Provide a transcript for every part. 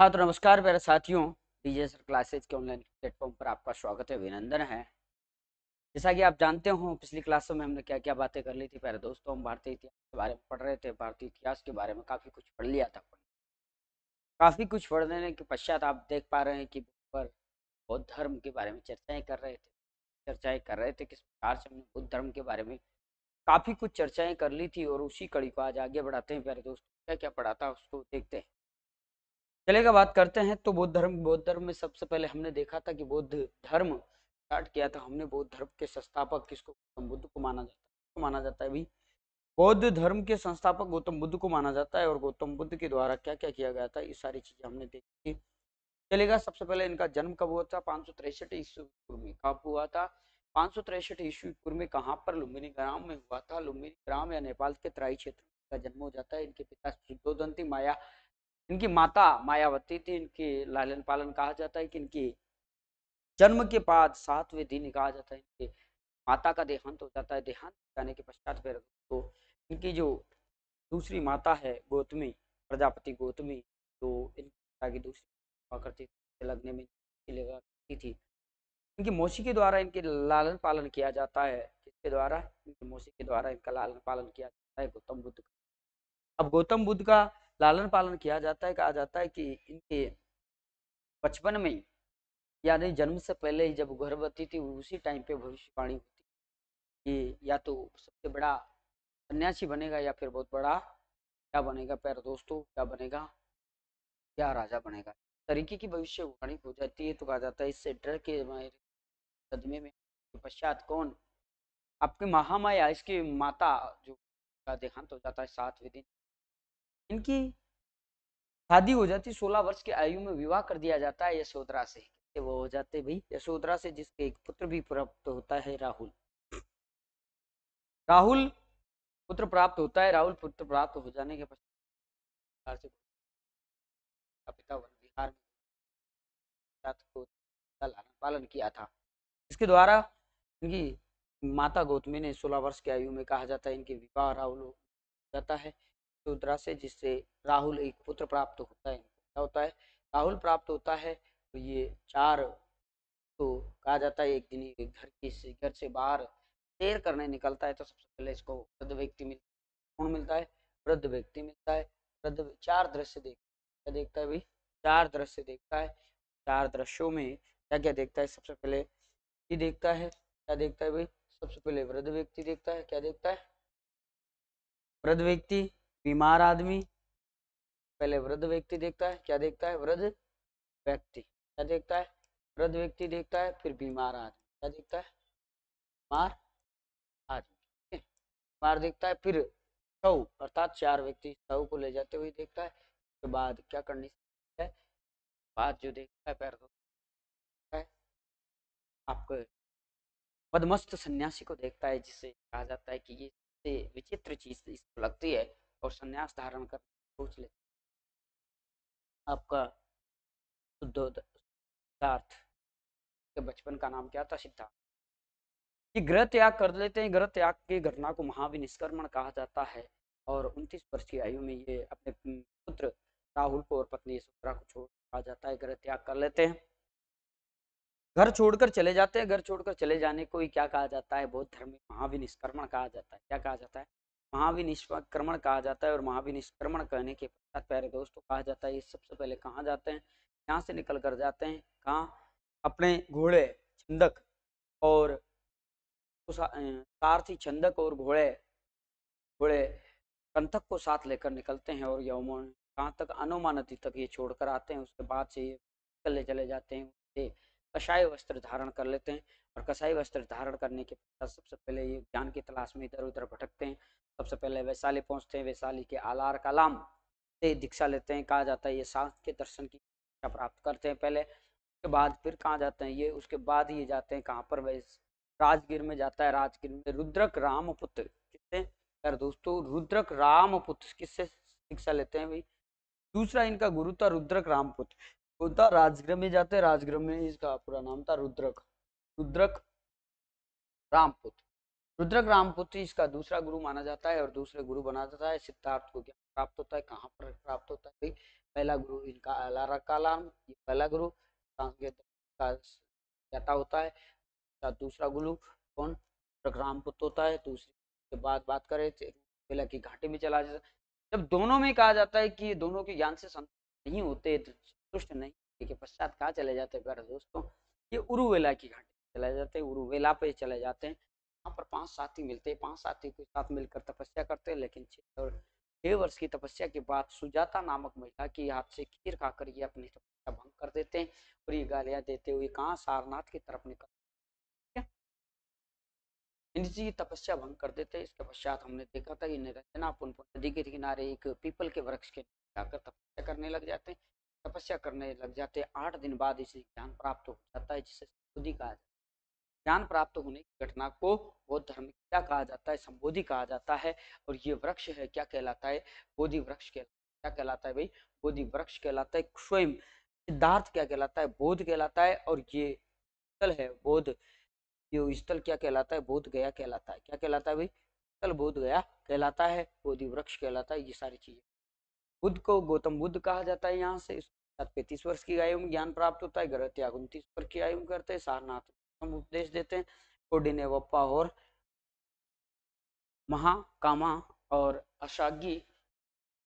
हाँ तो नमस्कार मेरे साथियों डीजे सर क्लासेज के ऑनलाइन प्लेटफॉर्म पर आपका स्वागत है अभिनंदन है जैसा कि आप जानते हो पिछली क्लासों में हमने क्या क्या बातें कर ली थी प्यारे दोस्तों हम भारतीय इतिहास के बारे में पढ़ रहे थे भारतीय इतिहास के बारे में काफ़ी कुछ पढ़ लिया था काफ़ी कुछ पढ़ लेने के पश्चात आप देख पा रहे हैं कि पर बौद्ध धर्म के बारे में चर्चाएँ कर रहे थे चर्चाएँ कर रहे थे किस प्रकार से हमने बुद्ध धर्म के बारे में काफ़ी कुछ चर्चाएँ कर ली थी और उसी कड़ी को आज आगे बढ़ाते हैं प्यारे दोस्तों क्या क्या पढ़ा था उसको देखते हैं चलेगा बात करते हैं तो बौद्ध धर्म बौद्ध धर्म में सबसे पहले हमने देखा था कि बौद्ध धर्म स्टार्ट किया था हमने बौद्ध धर्म के संस्थापक किसको गौतम बुद्ध को माना जाता है माना जाता है अभी बौद्ध धर्म के संस्थापक गौतम बुद्ध को माना जाता है और गौतम बुद्ध के द्वारा क्या क्या किया गया था ये सारी चीजें हमने देखी चलेगा सबसे पहले इनका जन्म कब हुआ था पाँच सौ तिरसठ ईस्वी पूर्व में कब हुआ था पाँच सौ तिरसठ ईस्वी पूर्व में कहाँ पर लुम्बिनी ग्राम में हुआ था लुम्बिनी ग्राम या नेपाल के तराई क्षेत्र का जन्म हो जाता है इनके पिता शुद्धोदंती माया इनकी माता मायावती थी इनके लालन पालन कहा जाता है कि इनकी जन्म के बाद सातवें दिन कहा जाता है इनके माता का देहांत हो जाता है देहांत जाने के पश्चात फिर तो इनकी जो दूसरी माता है गौतमी प्रजापति गौतमी तो इनकी माता की दूसरी हुआ करती थी लगने में करती थी इनकी मौसी के द्वारा इनके लालन पालन किया जाता है किसके द्वारा इनकी मौसी के द्वारा इनका लालन पालन किया जाता है गौतम बुद्ध का अब गौतम बुद्ध का लालन पालन किया जाता है कहा जाता है कि इनके बचपन में यानी जन्म से पहले ही जब गर्भवती थी उसी टाइम पे भविष्यवाणी होती कि या तो सबसे बड़ा सन्यासी बनेगा या फिर बहुत बड़ा क्या बनेगा प्यार दोस्तों क्या बनेगा क्या राजा बनेगा तरीके की भविष्यवाणी हो जाती है तो कहा जाता है इससे डर के सदमे में पश्चात कौन आपके महामाया इसकी माता जो का देहांत हो जाता है सातवें दिन इनकी शादी हो जाती सोलह वर्ष की आयु में विवाह कर दिया जाता है यशोधरा से वो हो जाते भाई यशोधरा से जिसके एक पुत्र भी प्राप्त होता है राहुल राहुल पुत्र प्राप्त होता है राहुल पुत्र प्राप्त हो जाने के पश्चात पिता वन बिहार पालन किया था इसके द्वारा इनकी माता गौतमी ने सोलह वर्ष की आयु में कहा जाता है इनके विवाह राहुल जाता है सुद्रा से जिससे राहुल एक पुत्र प्राप्त होता है क्या होता है राहुल प्राप्त होता है तो ये चार तो कहा जाता है एक दिन ये घर की घर से बाहर सैर करने निकलता है तो सबसे पहले इसको वृद्ध व्यक्ति मिल कौन मिलता है वृद्ध व्यक्ति मिलता है वृद्ध चार दृश्य देख क्या देखता है भाई चार दृश्य देखता है चार दृश्यों में क्या क्या देखता है सबसे पहले ये देखता है क्या देखता है भाई सबसे पहले वृद्ध व्यक्ति देखता है क्या देखता है वृद्ध व्यक्ति बीमार आदमी पहले वृद्ध व्यक्ति देखता है क्या देखता है वृद्ध व्यक्ति क्या देखता है वृद्ध व्यक्ति देखता है फिर बीमार आदमी क्या देखता है बीमार आदमी बीमार देखता है फिर सौ अर्थात चार व्यक्ति सौ को ले जाते हुए देखता है उसके तो बाद क्या करनी है बाद जो देखता है पैर है आपको पदमस्त सन्यासी को देखता है जिसे कहा जाता है कि ये विचित्र चीज इसको लगती है और संन्यास धारण कर सोच ले आपका सिद्धार्थ के बचपन का नाम क्या था सिद्धार्थ ये ग्रह त्याग कर लेते हैं ग्रह त्याग की घटना को महाविनिष्कर्मण कहा जाता है और उनतीस वर्ष की आयु में ये अपने पुत्र राहुल को और पत्नी सुंदरा को छोड़ कहा जाता है ग्रह त्याग कर लेते हैं घर छोड़कर चले जाते हैं घर छोड़कर चले जाने को ही क्या कहा जाता है बौद्ध धर्म में महाविनिष्कर्मण कहा जाता है क्या कहा जाता है महाविनिष्क्रमण कहा जाता है और महाविनिष्क्रमण कहने के पश्चात प्यारे दोस्तों कहा जाता है ये सबसे पहले कहाँ जाते हैं यहाँ से निकल कर जाते हैं कहाँ अपने घोड़े छंदक और सारथी छंदक और घोड़े घोड़े कंथक को साथ लेकर निकलते हैं और यमुना कहाँ तक अनुमा तक ये छोड़कर आते हैं उसके बाद से ये चले चले जाते हैं कसाई वस्त्र धारण कर लेते हैं और कसाई वस्त्र धारण करने के पश्चात सबसे पहले ये ज्ञान की तलाश में इधर उधर भटकते हैं सबसे पहले वैशाली पहुंचते हैं वैशाली के आलार कलाम से दीक्षा लेते हैं कहा जाता है ये सांस के दर्शन की दीक्षा प्राप्त करते हैं पहले उसके बाद फिर कहाँ जाते हैं ये उसके बाद ये जाते हैं कहाँ पर राजगीर में जाता है राजगीर में रुद्रक राम पुत्र किससे यार दोस्तों रुद्रक राम पुत्र किससे दीक्षा लेते हैं भाई दूसरा इनका गुरु था रुद्रक राम पुत्र होता राजगृह में जाते हैं राजगृह में इसका पूरा नाम था रुद्रक रुद्रक रामपुत्र रुद्रक रामपुत्री इसका दूसरा गुरु माना जाता है और दूसरे गुरु बना जाता है सिद्धार्थ को ज्ञान प्राप्त होता है कहाँ पर प्राप्त होता है पहला गुरु इनका अलारा कालाम ये पहला गुरु का होता है दूसरा गुरु कौन रामपुत्र होता है दूसरी के बाद बात करें तो पहला की घाटी में चला जाता जब दोनों में कहा जाता है कि दोनों के ज्ञान से संतुष्ट नहीं होते तो संतुष्ट नहीं के पश्चात कहा चले जाते हैं प्यारे दोस्तों ये उरुवेला की घाटी चले जाते हैं उरुवेला पे चले जाते हैं वहाँ पर पांच साथी मिलते हैं पांच साथी के साथ मिलकर तपस्या करते हैं लेकिन छह वर्ष की तपस्या के बाद सुजाता नामक महिला की हाथ से खीर खाकर ये अपनी तपस्या भंग कर देते हैं और ये गालियां देते हुए कहा सारनाथ की तरफ निकल जी तपस्या भंग कर देते हैं इसके पश्चात हमने देखा था कि निरंजना पुनपुन नदी के किनारे एक पीपल के वृक्ष के जाकर तपस्या करने लग जाते हैं तपस्या करने लग जाते आठ दिन बाद इसे ज्ञान प्राप्त हो जाता है जिसे कहा जाता है ज्ञान प्राप्त होने की घटना को बौद्ध धर्म क्या कहा जाता है संबोधि कहा जाता है और ये वृक्ष है क्या कहलाता है बोधि वृक्ष क्या कहलाता है भाई बोधि वृक्ष कहलाता है स्वयं सिद्धार्थ क्या कहलाता है बोध कहलाता है और ये स्थल है बोध ये स्थल क्या कहलाता है बोध गया कहलाता है क्या कहलाता है भाई स्थल बोध गया कहलाता है बोधि वृक्ष कहलाता है ये सारी चीजें बुद्ध को गौतम बुद्ध कहा जाता है यहाँ से पैंतीस वर्ष की आयु में ज्ञान प्राप्त होता है त्याग उन्तीस वर्ष की आयु में करते हैं सारनाथ हम उपदेश देते हैं कोडिने वप्पा और महाकामा और अशागी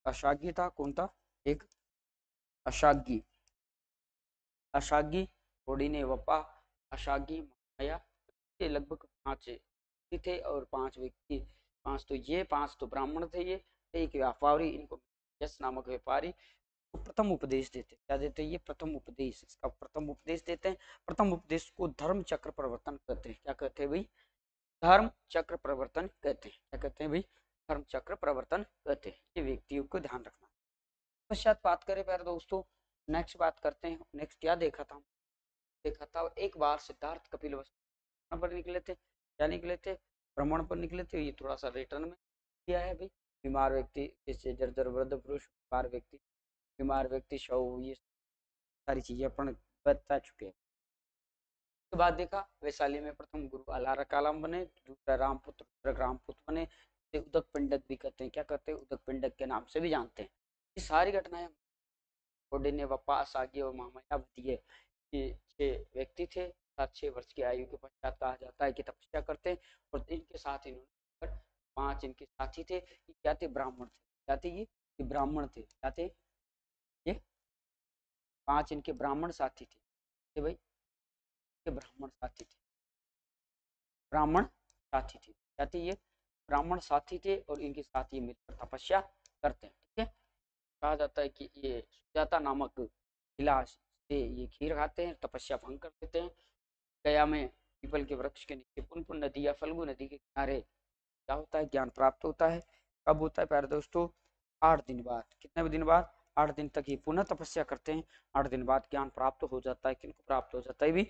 अशागी था कौन था एक अशागी अशागी कोडिने वप्पा अशागी महाया ये लगभग पांच व्यक्ति थे और पांच व्यक्ति पांच तो ये पांच तो ब्राह्मण थे ये एक व्यापारी इनको यश नामक व्यापारी तो प्रथम उपदेश देते क्या देते हैं ये प्रथम उपदेश इसका प्रथम उपदेश देते हैं प्रथम उपदेश को धर्म चक्र प्रवर्तन कहते हैं क्या कहते हैं भाई धर्म चक्र प्रवर्तन कहते हैं क्या कहते हैं भाई धर्म चक्र प्रवर्तन कहते हैं ये व्यक्तियों को ध्यान रखना पश्चात बात करें प्यारे दोस्तों नेक्स्ट बात करते हैं नेक्स्ट क्या देखा था देखा था एक बार सिद्धार्थ कपिल पर निकले थे क्या निकले थे भ्रमण पर निकले थे ये थोड़ा सा रिटर्न में किया है भाई बीमार व्यक्ति जैसे जर्जर वृद्ध पुरुष बीमार व्यक्ति बीमार व्यक्ति शव ये सारी चीजें अपन बता चुके हैं उसके बाद देखा वैशाली में प्रथम गुरु अलारा कालाम बने दूसरा रामपुत्र उदक रामपुत्र बने उदक पिंडक भी कहते हैं क्या कहते हैं उदक पिंडक के नाम से भी जानते हैं ये सारी घटनाएं कोडे ने वापस आगे और मामाया बतिए कि छह व्यक्ति थे सात छह वर्ष की आयु के पश्चात कहा जाता है कि तपस्या करते हैं और इनके साथ इन्होंने पांच इनके साथी थे क्या थे ब्राह्मण थे क्या थे ये ब्राह्मण थे क्या थे पांच इनके ब्राह्मण साथी थे ये भाई इनके ब्राह्मण साथी थे ब्राह्मण साथी थे क्या थे ये ब्राह्मण साथी थे और इनके साथ ये मिलकर तपस्या करते हैं ठीक है कहा जाता है कि ये सुजाता नामक गिलास से ये खीर खाते हैं तपस्या भंग कर देते हैं गया में पीपल के वृक्ष के नीचे पुनपुन नदी या फलगु नदी के किनारे क्या होता है ज्ञान प्राप्त होता है कब होता है प्यारे दोस्तों आठ दिन बाद कितने दिन बाद आठ दिन तक ये पुनः तपस्या करते हैं आठ दिन बाद ज्ञान प्राप्त हो जाता है किनको प्राप्त हो जाता है भी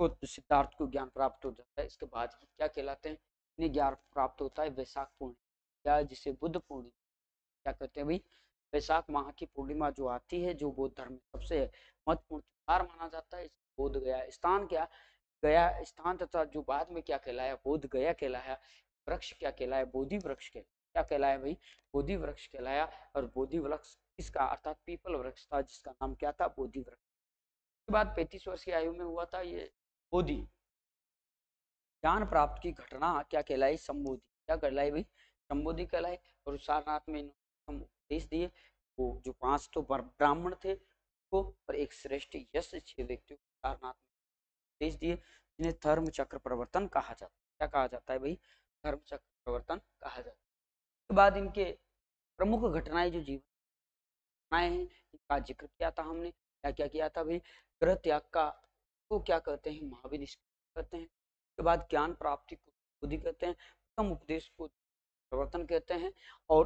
को सिद्धार्थ को ज्ञान प्राप्त हो जाता है इसके बाद ये क्या कहलाते हैं इन्हें ज्ञान प्राप्त होता है वैशाख पूर्णिमा या जिसे बुद्ध पूर्णिमा क्या कहते हैं भाई वैशाख माह की पूर्णिमा जो आती है जो बौद्ध धर्म में सबसे महत्वपूर्ण त्यौहार माना जाता है बोध गया स्थान क्या गया स्थान तथा जो बाद में क्या कहलाया बोध गया कहलाया वृक्ष क्या कहलाया बोधि वृक्ष कहलाया क्या कहलाया भाई बोधि वृक्ष कहलाया और बोधि वृक्ष इसका अर्थात पीपल वृक्ष था जिसका नाम क्या था बोधि वृक्ष उसके बाद पैंतीस वर्ष की आयु में हुआ था ये बोधि ज्ञान प्राप्त की घटना क्या कहलाई संबोधि क्या कहलाई भाई संबोधि कहलाई और सारनाथ में इन्होंने उपदेश दिए वो जो पांच तो ब्राह्मण थे को और एक श्रेष्ठ यश छह व्यक्तियों को सारनाथ में उपदेश दिए जिन्हें धर्म चक्र प्रवर्तन कहा जाता है क्या कहा जाता है भाई धर्म चक्र प्रवर्तन कहा जाता है उसके बाद इनके प्रमुख घटनाएं जो जीवन आए हैं इनका जिक्र किया था हमने क्या क्या किया था भाई त्याग का को क्या कहते हैं महावीर कहते हैं उसके बाद ज्ञान प्राप्ति को बुद्धि कहते हैं उत्तम उपदेश को प्रवर्तन कहते हैं और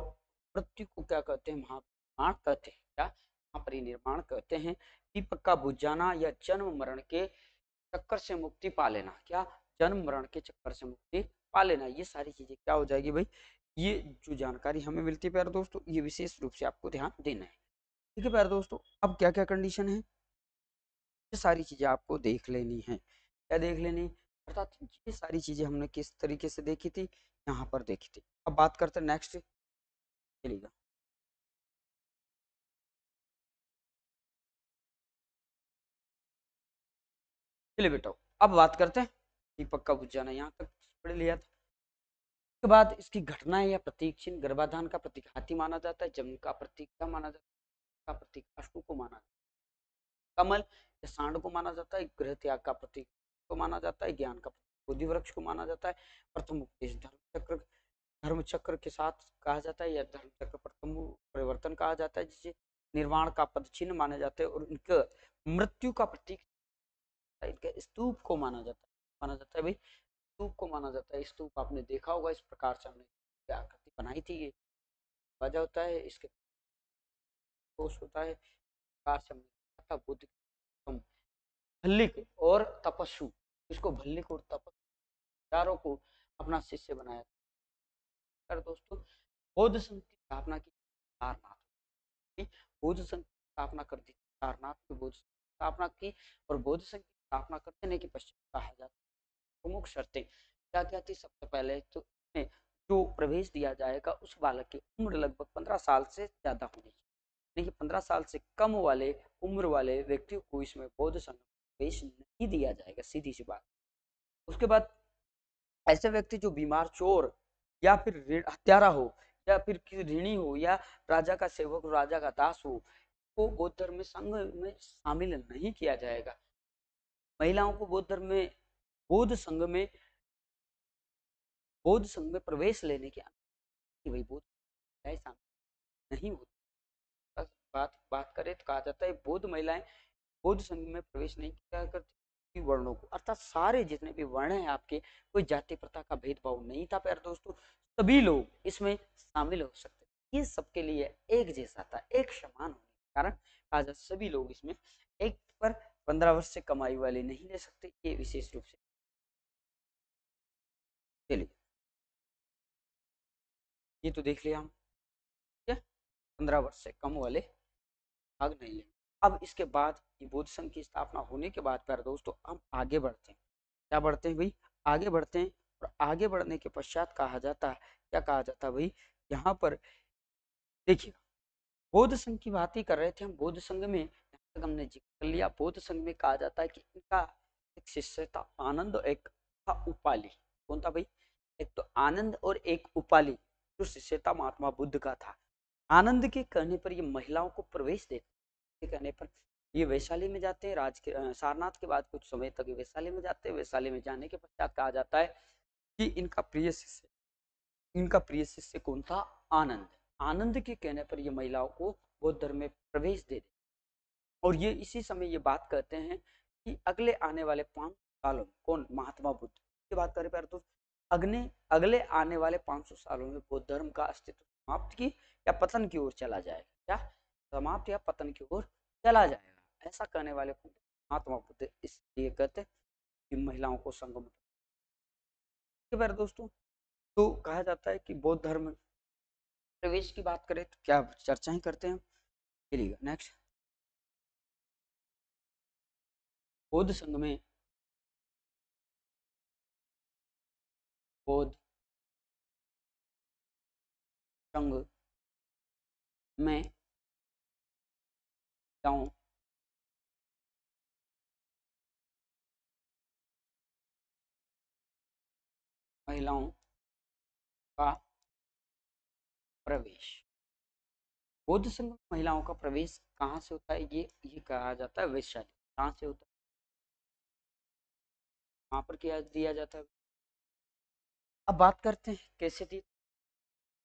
मृत्यु को क्या कहते हैं महानिर्माण कहते हैं क्या महापरिनिर्माण कहते हैं दीपक का बुझ जाना या जन्म मरण के चक्कर से मुक्ति पा लेना क्या जन्म मरण के चक्कर से मुक्ति पा लेना ये सारी चीजें क्या हो जाएगी भाई ये जो जानकारी हमें मिलती है प्यारे दोस्तों ये विशेष रूप से आपको ध्यान देना है ठीक है प्यारे दोस्तों अब क्या क्या कंडीशन है ये सारी चीज़ें आपको देख लेनी है क्या देख लेनी अर्थात ये सारी चीज़ें हमने किस तरीके से देखी थी यहाँ पर देखी थी अब बात करते नेक्स्ट चलेगा चलिए बेटा अब बात करते हैं दीपक का बुझ जाना यहाँ तक पढ़ लिया था उसके बाद इसकी घटना या प्रतीक चिन्ह गर्भाधान का प्रतीक हाथी माना जाता है जन्म का प्रतीक क्या माना जाता है का प्रतीक अश्रु को माना जाता है कमल या सांड को माना जाता है गृह त्याग का प्रतीक को माना जाता है ज्ञान का बुद्धि वृक्ष को माना जाता है प्रथम उपदेश धर्म चक्र धर्म चक्र के साथ कहा जाता है या धर्म चक्र प्रथम परिवर्तन कहा जाता है जिसे निर्वाण का पद चिन्ह माने जाते हैं और इनके मृत्यु का प्रतीक इनके स्तूप को माना जाता है माना जाता है भाई स्तूप को माना जाता है स्तूप आपने देखा होगा इस प्रकार से हमने आकृति बनाई थी ये वजह होता है इसके दोष होता है था बुद्ध भल्लिक और तपस्व इसको भल्लिक और तपस्यारों को अपना शिष्य बनाया था दोस्तों बौद्ध संघ की स्थापना की सारनाथ बौद्ध संघ की स्थापना कर दी सारनाथ की बौद्ध स्थापना की और बौद्ध संघ की स्थापना कर देने के पश्चात कहा जाता प्रमुख शर्तें क्या क्या थी सबसे पहले तो जो प्रवेश दिया जाएगा उस बालक की उम्र लगभग पंद्रह साल से ज्यादा होनी चाहिए यानी कि पंद्रह साल से कम वाले उम्र वाले व्यक्तियों को इसमें बौद्ध संघ प्रवेश नहीं दिया जाएगा सीधी सी बात उसके बाद ऐसे व्यक्ति जो बीमार चोर या फिर हत्यारा हो या फिर ऋणी हो या राजा का सेवक राजा का दास हो को बौद्ध धर्म में संघ में शामिल नहीं किया जाएगा महिलाओं को बौद्ध धर्म में बौद्ध संघ में बौद्ध संघ में प्रवेश लेने की भाई बौद्ध नहीं होती बात बात करें तो कहा जाता है बौद्ध महिलाएं बौद्ध संघ में प्रवेश नहीं किया करती वर्णों को अर्थात सारे जितने भी वर्ण हैं आपके कोई जाति प्रथा का भेदभाव नहीं था प्यार दोस्तों सभी लोग इसमें शामिल हो सकते ये सबके लिए एक जैसा था एक समान होने के कारण आज सभी लोग इसमें एक पर पंद्रह वर्ष से कमाई वाले नहीं ले सकते ये विशेष रूप से चलिए ये तो देख लिया हम ठीक है पंद्रह वर्ष से कम वाले भाग नहीं है अब इसके बाद ये बौद्ध संघ की स्थापना होने के बाद प्यारे दोस्तों हम आगे बढ़ते हैं क्या बढ़ते हैं भाई आगे बढ़ते हैं और आगे बढ़ने के पश्चात कहा जाता है क्या कहा जाता है भाई यहाँ पर देखिए बौद्ध संघ की बात ही कर रहे थे हम बौद्ध संघ में तक हमने जिक्र कर लिया बौद्ध संघ में कहा जाता है कि इनका एक शिष्य था आनंद और एक था उपाली कौन था भाई एक तो आनंद और एक उपाली जो शिष्य था महात्मा बुद्ध का था आनंद के कहने पर ये महिलाओं को प्रवेश देते कहने पर ये वैशाली में जाते हैं राज के सारनाथ के बाद कुछ समय तक वैशाली में जाते हैं वैशाली में जाने के पश्चात कहा जाता है कि इनका प्रिय शिष्य इनका प्रिय शिष्य कौन था आनंद आनंद के कहने पर ये महिलाओं को बौद्ध धर्म में प्रवेश दे देते और ये इसी समय ये बात कहते हैं कि अगले आने वाले पांच सालों में कौन महात्मा बुद्ध की बात करें पर तो अग्नि अगले आने वाले 500 सालों में बौद्ध धर्म का अस्तित्व समाप्त की या पतन की ओर चला जाएगा क्या समाप्त या पतन की ओर चला जाएगा ऐसा करने वाले को महात्मा बुद्ध इसलिए कहते कि महिलाओं को संगम बार दोस्तों तो कहा जाता है कि बौद्ध धर्म प्रवेश की बात करें तो क्या चर्चा ही करते हैं चलिएगा नेक्स्ट बौद्ध संघ में बौद्ध संघ मैं जाऊं महिलाओं का प्रवेश बौद्ध संघ में महिलाओं का प्रवेश कहाँ से होता है ये ये कहा जाता है वैशाली कहाँ से होता है वहां पर किया दिया जाता है अब बात करते हैं कैसे थी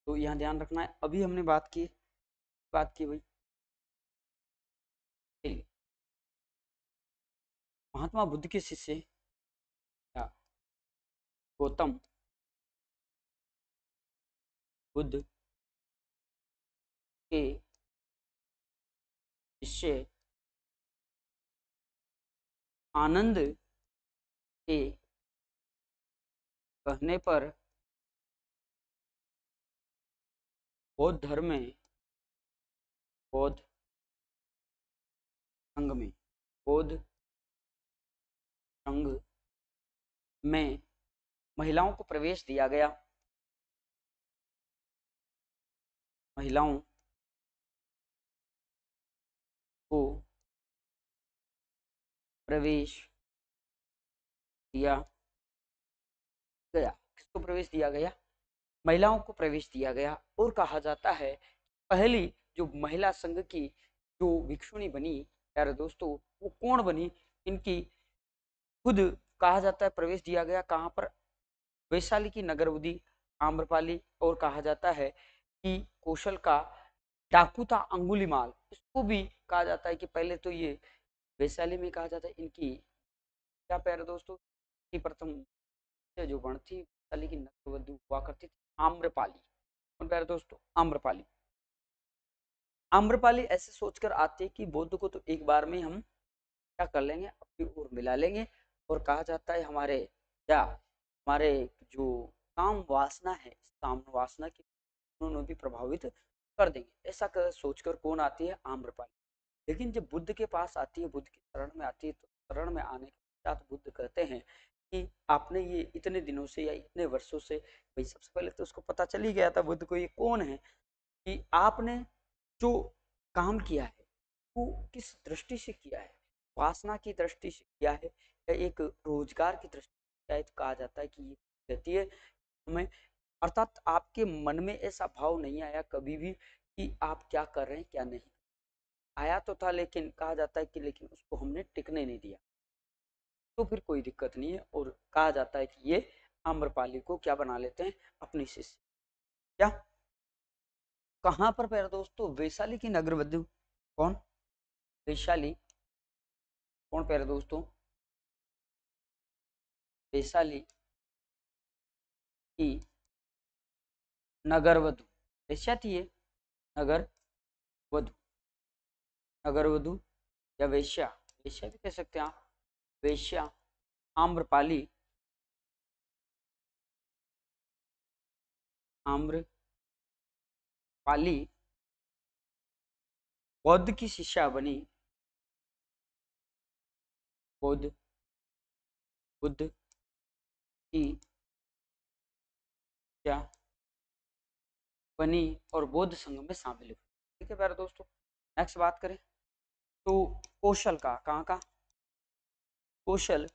तो यहाँ ध्यान रखना है अभी हमने बात की बात की भाई महात्मा बुद्ध के शिष्य गौतम बुद्ध के शिष्य आनंद के कहने पर बौद्ध धर्म में पौध संघ में पौध संघ में महिलाओं को प्रवेश दिया गया महिलाओं को प्रवेश दिया गया किसको प्रवेश दिया गया महिलाओं को प्रवेश दिया गया और कहा जाता है पहली जो महिला संघ की जो भिक्षुणी बनी प्यारे दोस्तों वो कौन बनी इनकी खुद कहा जाता है प्रवेश दिया गया कहाँ पर वैशाली की नगरवदी आम्रपाली और कहा जाता है कि कौशल का डाकूता अंगुलीमाल इसको भी कहा जाता है कि पहले तो ये वैशाली में कहा जाता है इनकी क्या प्यारे दोस्तों की प्रथम जो वर्ण थी वैशाली की नगरवधु हुआ करती थी आम्रपाली और प्यारे दोस्तों आम्रपाली आम्रपाली ऐसे सोचकर आते हैं कि बुद्ध को तो एक बार में हम क्या कर लेंगे अपनी ओर मिला लेंगे और कहा जाता है हमारे क्या हमारे जो काम वासना है काम वासना की उन्होंने भी प्रभावित कर देंगे ऐसा कर सोचकर कौन आती है आम्रपाली लेकिन जब बुद्ध के पास आती है बुद्ध की शरण में आती है तो शरण में आने के पश्चात बुद्ध कहते हैं कि आपने ये इतने दिनों से या इतने वर्षों से भाई सबसे पहले तो उसको पता चल ही गया था बुद्ध को ये कौन है कि आपने जो काम किया है वो किस दृष्टि से किया है वासना की दृष्टि से किया है या एक रोजगार की दृष्टि से तो कहा जाता है कि ये कहती है हमें अर्थात आपके मन में ऐसा भाव नहीं आया कभी भी कि आप क्या कर रहे हैं क्या नहीं आया तो था लेकिन कहा जाता है कि लेकिन उसको हमने टिकने नहीं दिया तो फिर कोई दिक्कत नहीं है और कहा जाता है कि ये आम्रपाली को क्या बना लेते हैं अपनी शिष्य क्या कहाँ पर पैरा दोस्तों वैशाली की नगर वधु कौन वैशाली कौन पैरा दोस्तों वैशाली की नगर वधु ऐसा थी नगर वधु नगर वधु या वैश्या वैश्या भी कह सकते हैं आप वैश्या आम्रपाली आम्र पाली बौद्ध की शिष्या बनी बौद्ध बुद्ध की क्या बनी और बौद्ध संघ में शामिल हुई ठीक है प्यारे दोस्तों नेक्स्ट बात करें तो कौशल का कहाँ का कौशल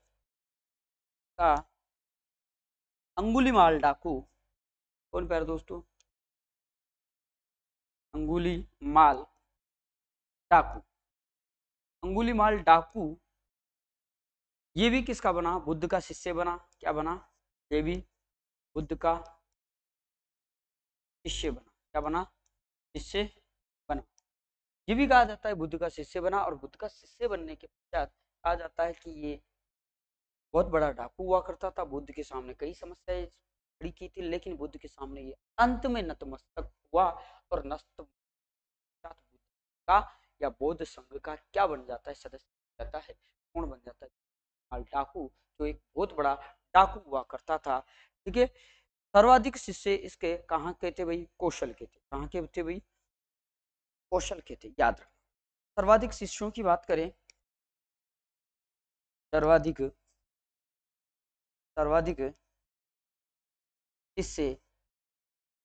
का अंगुलीमाल डाकू कौन प्यारे दोस्तों अंगुली माल डाकू अंगुली माल डाकू ये भी किसका बना बुद्ध का शिष्य बना क्या बना ये भी बुद्ध का शिष्य बना क्या बना शिष्य बना ये भी कहा जाता है बुद्ध का शिष्य बना और बुद्ध का शिष्य बनने के पश्चात कहा जाता है कि ये बहुत बड़ा डाकू हुआ करता था बुद्ध के सामने कई समस्याएं खड़ी की थी लेकिन बुद्ध के सामने ये अंत में नतमस्तक तो हुआ और नस्त तो का या बौद्ध संघ का क्या बन जाता है सदस्य बन जाता है कौन बन जाता है डाकू जो एक बहुत बड़ा डाकू हुआ करता था ठीक है सर्वाधिक शिष्य इसके कहाँ के थे भाई कौशल के थे कहाँ के थे भाई कौशल के थे याद रखना सर्वाधिक शिष्यों की बात करें सर्वाधिक सर्वाधिक इससे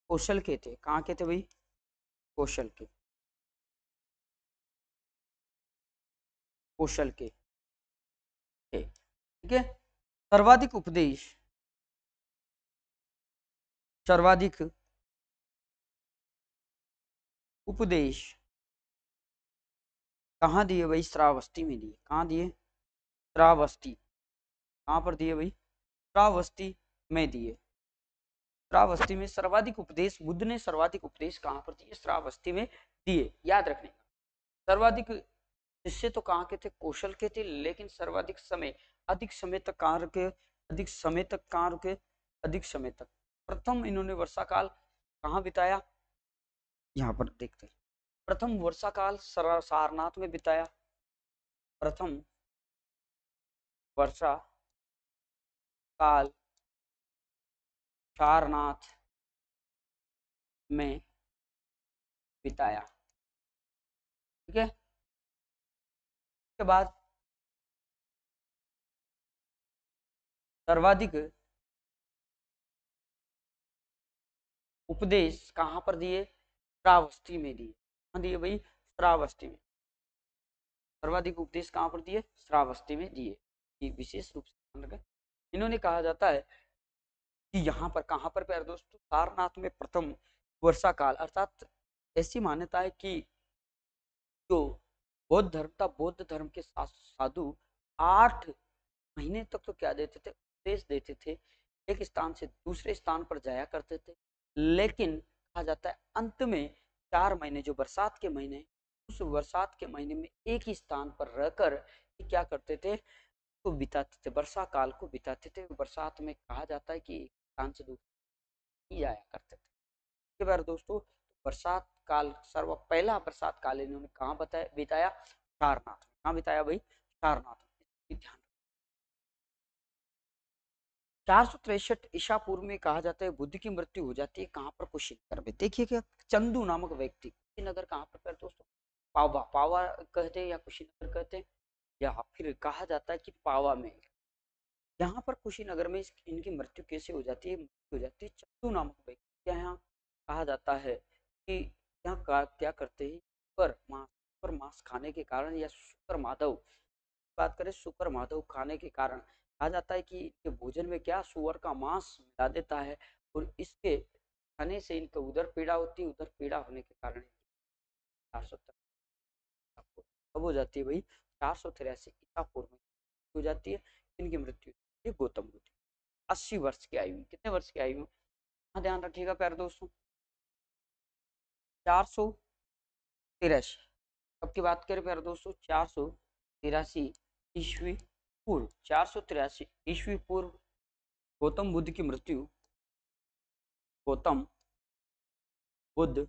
कौशल के थे कहाँ के थे भाई कौशल के कौशल के ठीक है सर्वाधिक उपदेश सर्वाधिक उपदेश कहाँ दिए भाई श्रावस्ती में दिए कहाँ दिए श्रावस्ती कहाँ पर दिए भाई श्रावस्ती में दिए श्रावस्थी में सर्वाधिक उपदेश बुद्ध ने सर्वाधिक उपदेश कहाँ पर दिए श्रावस्थी में दिए याद रखने का सर्वाधिक शिष्य तो कहाँ के थे कौशल के थे लेकिन सर्वाधिक समय अधिक समय तक कहाँ रुके अधिक समय तक कहाँ रुके अधिक समय तक प्रथम इन्होंने वर्षा काल कहाँ बिताया यहाँ पर देखते हैं प्रथम वर्षा काल सारनाथ में बिताया प्रथम वर्षा काल सारनाथ में बिताया ठीक है उसके बाद सर्वाधिक उपदेश कहाँ पर दिए श्रावस्ती में दिए कहाँ दिए भाई श्रावस्ती में सर्वाधिक उपदेश कहाँ पर दिए श्रावस्ती में दिए विशेष रूप से इन्होंने कहा जाता है कि यहाँ पर कहाँ पर प्यारे दोस्तों सारनाथ में प्रथम वर्षा काल अर्थात ऐसी मान्यता है कि जो बौद्ध धर्म था बौद्ध धर्म के साधु आठ महीने तक तो क्या देते थे उपदेश देते थे एक स्थान से दूसरे स्थान पर जाया करते थे लेकिन कहा जाता है अंत में चार महीने जो बरसात के महीने उस बरसात के महीने में एक ही स्थान पर रहकर क्या करते थे को बिताते थे वर्षा काल को बिताते थे बरसात में कहा जाता है कि स्थान से दूसरे जाया करते थे इसके बाद दोस्तों बरसात काल सर्व पहला बरसात काल इन्होंने कहाँ बताया बिताया सारनाथ कहाँ बिताया भाई सारनाथ ध्यान चार सौ तिरसठ ईशा पूर्व में कहा जाता है बुद्ध की मृत्यु हो जाती है कहाँ पर कुशीनगर में देखिए क्या चंदू नामक व्यक्ति कुशीनगर कहाँ पर कर दोस्तों पावा पावा कहते हैं या कुशीनगर कहते हैं या फिर कहा जाता है कि पावा में यहाँ पर कुशीनगर में इनकी मृत्यु कैसे हो जाती है मृत्यु हो जाती है चट्टू नामक व्यक्ति क्या यहाँ कहा जाता है कि यहाँ क्या करते हैं शुक्र मांस शुक्र मांस खाने के कारण या शुक्र माधव बात करें शुक्र माधव खाने के कारण कहा जाता है कि इनके भोजन में क्या सुअर का मांस मिला देता है और इसके खाने से इनके उधर पीड़ा होती उधर पीड़ा होने के कारण चार सौ कब हो जाती है भाई चार सौ तिरासी में हो जाती है इनकी मृत्यु ये गौतम बुद्ध अस्सी वर्ष की आयु कितने वर्ष की आयु में हाँ, ध्यान रखिएगा प्यारे दोस्तों चार सौ तिरासी कब की बात करें प्यारे दोस्तों चार सौ तिरासी ईस्वी पूर्व चार सौ तिरासी ईस्वी पूर्व गौतम बुद्ध की मृत्यु गौतम बुद्ध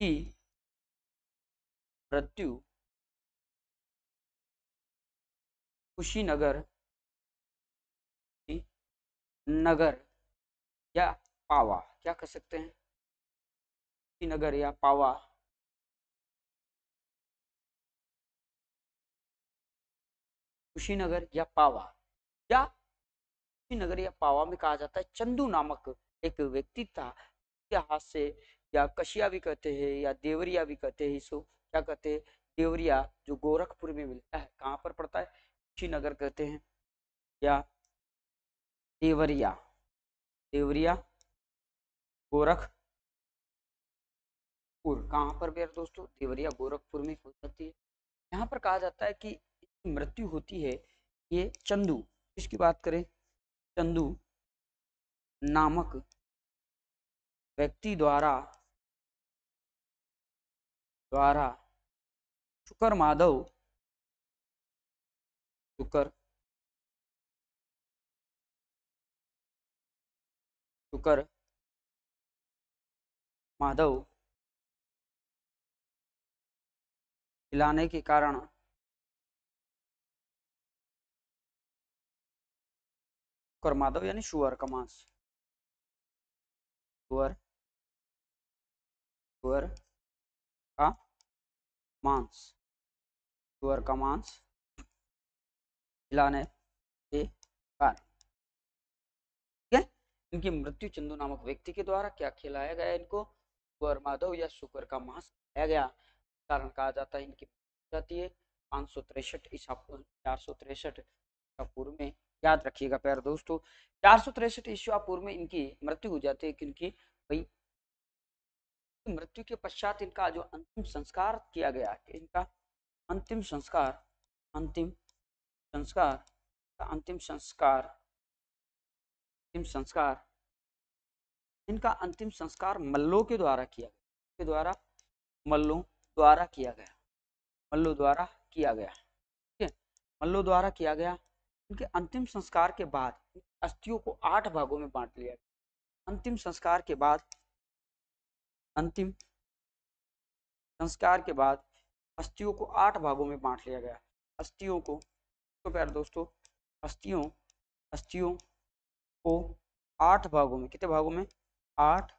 की मृत्यु कुशीनगर नगर या पावा क्या कह सकते हैं कुशीनगर या पावा कुशीनगर या पावा या कुशीनगर या पावा में कहा जाता है चंदू नामक एक व्यक्ति था के हाथ से या कशिया भी कहते हैं या देवरिया भी कहते हैं इसको क्या कहते हैं देवरिया जो गोरखपुर में मिलता है कहाँ पर पड़ता है कुशीनगर कहते हैं या देवरिया देवरिया गोरखपुर कहाँ पर बेर दोस्तों देवरिया गोरखपुर में हो जाती है यहाँ पर कहा जाता है कि इसकी मृत्यु होती है ये चंदू इसकी बात करें चंदू नामक व्यक्ति द्वारा द्वारा शुकर माधव Tucker Tucker माधव खिलाने के कारण कर माधव यानी शुअर का मांस शुअर शुअर का मांस शुअर का मांस मिलाने के कारण ठीक है इनकी मृत्यु चंदु नामक व्यक्ति के द्वारा क्या खिलाया गया इनको सुअर माधव या शुक्र का मांस खिलाया गया कारण कहा जाता है इनकी जाती है पाँच सौ तिरसठ ईसा पूर्व चार सौ तिरसठ ईसा पूर्व में याद रखिएगा प्यार दोस्तों चार सौ तिरसठ ईसा पूर्व में इनकी मृत्यु हो जाती है क्योंकि भाई मृत्यु के पश्चात इनका जो अंतिम संस्कार किया गया इनका अंतिम संस्कार अंतिम संस्कार का अंतिम संस्कार अंतिम संस्कार इनका अंतिम संस्कार मल्लों के द्वारा किया गया के द्वारा मल्लों द्वारा किया गया मल्लों द्वारा किया गया ठीक है मल्लों द्वारा किया गया इनके अंतिम संस्कार के बाद अस्थियों को आठ भागों में बांट लिया गया अंतिम संस्कार के बाद अंतिम संस्कार के बाद अस्थियों को आठ भागों में बांट लिया गया अस्थियों को तो प्यारे दोस्तों अस्थियों अस्थियों को आठ भागों में कितने भागों में आठ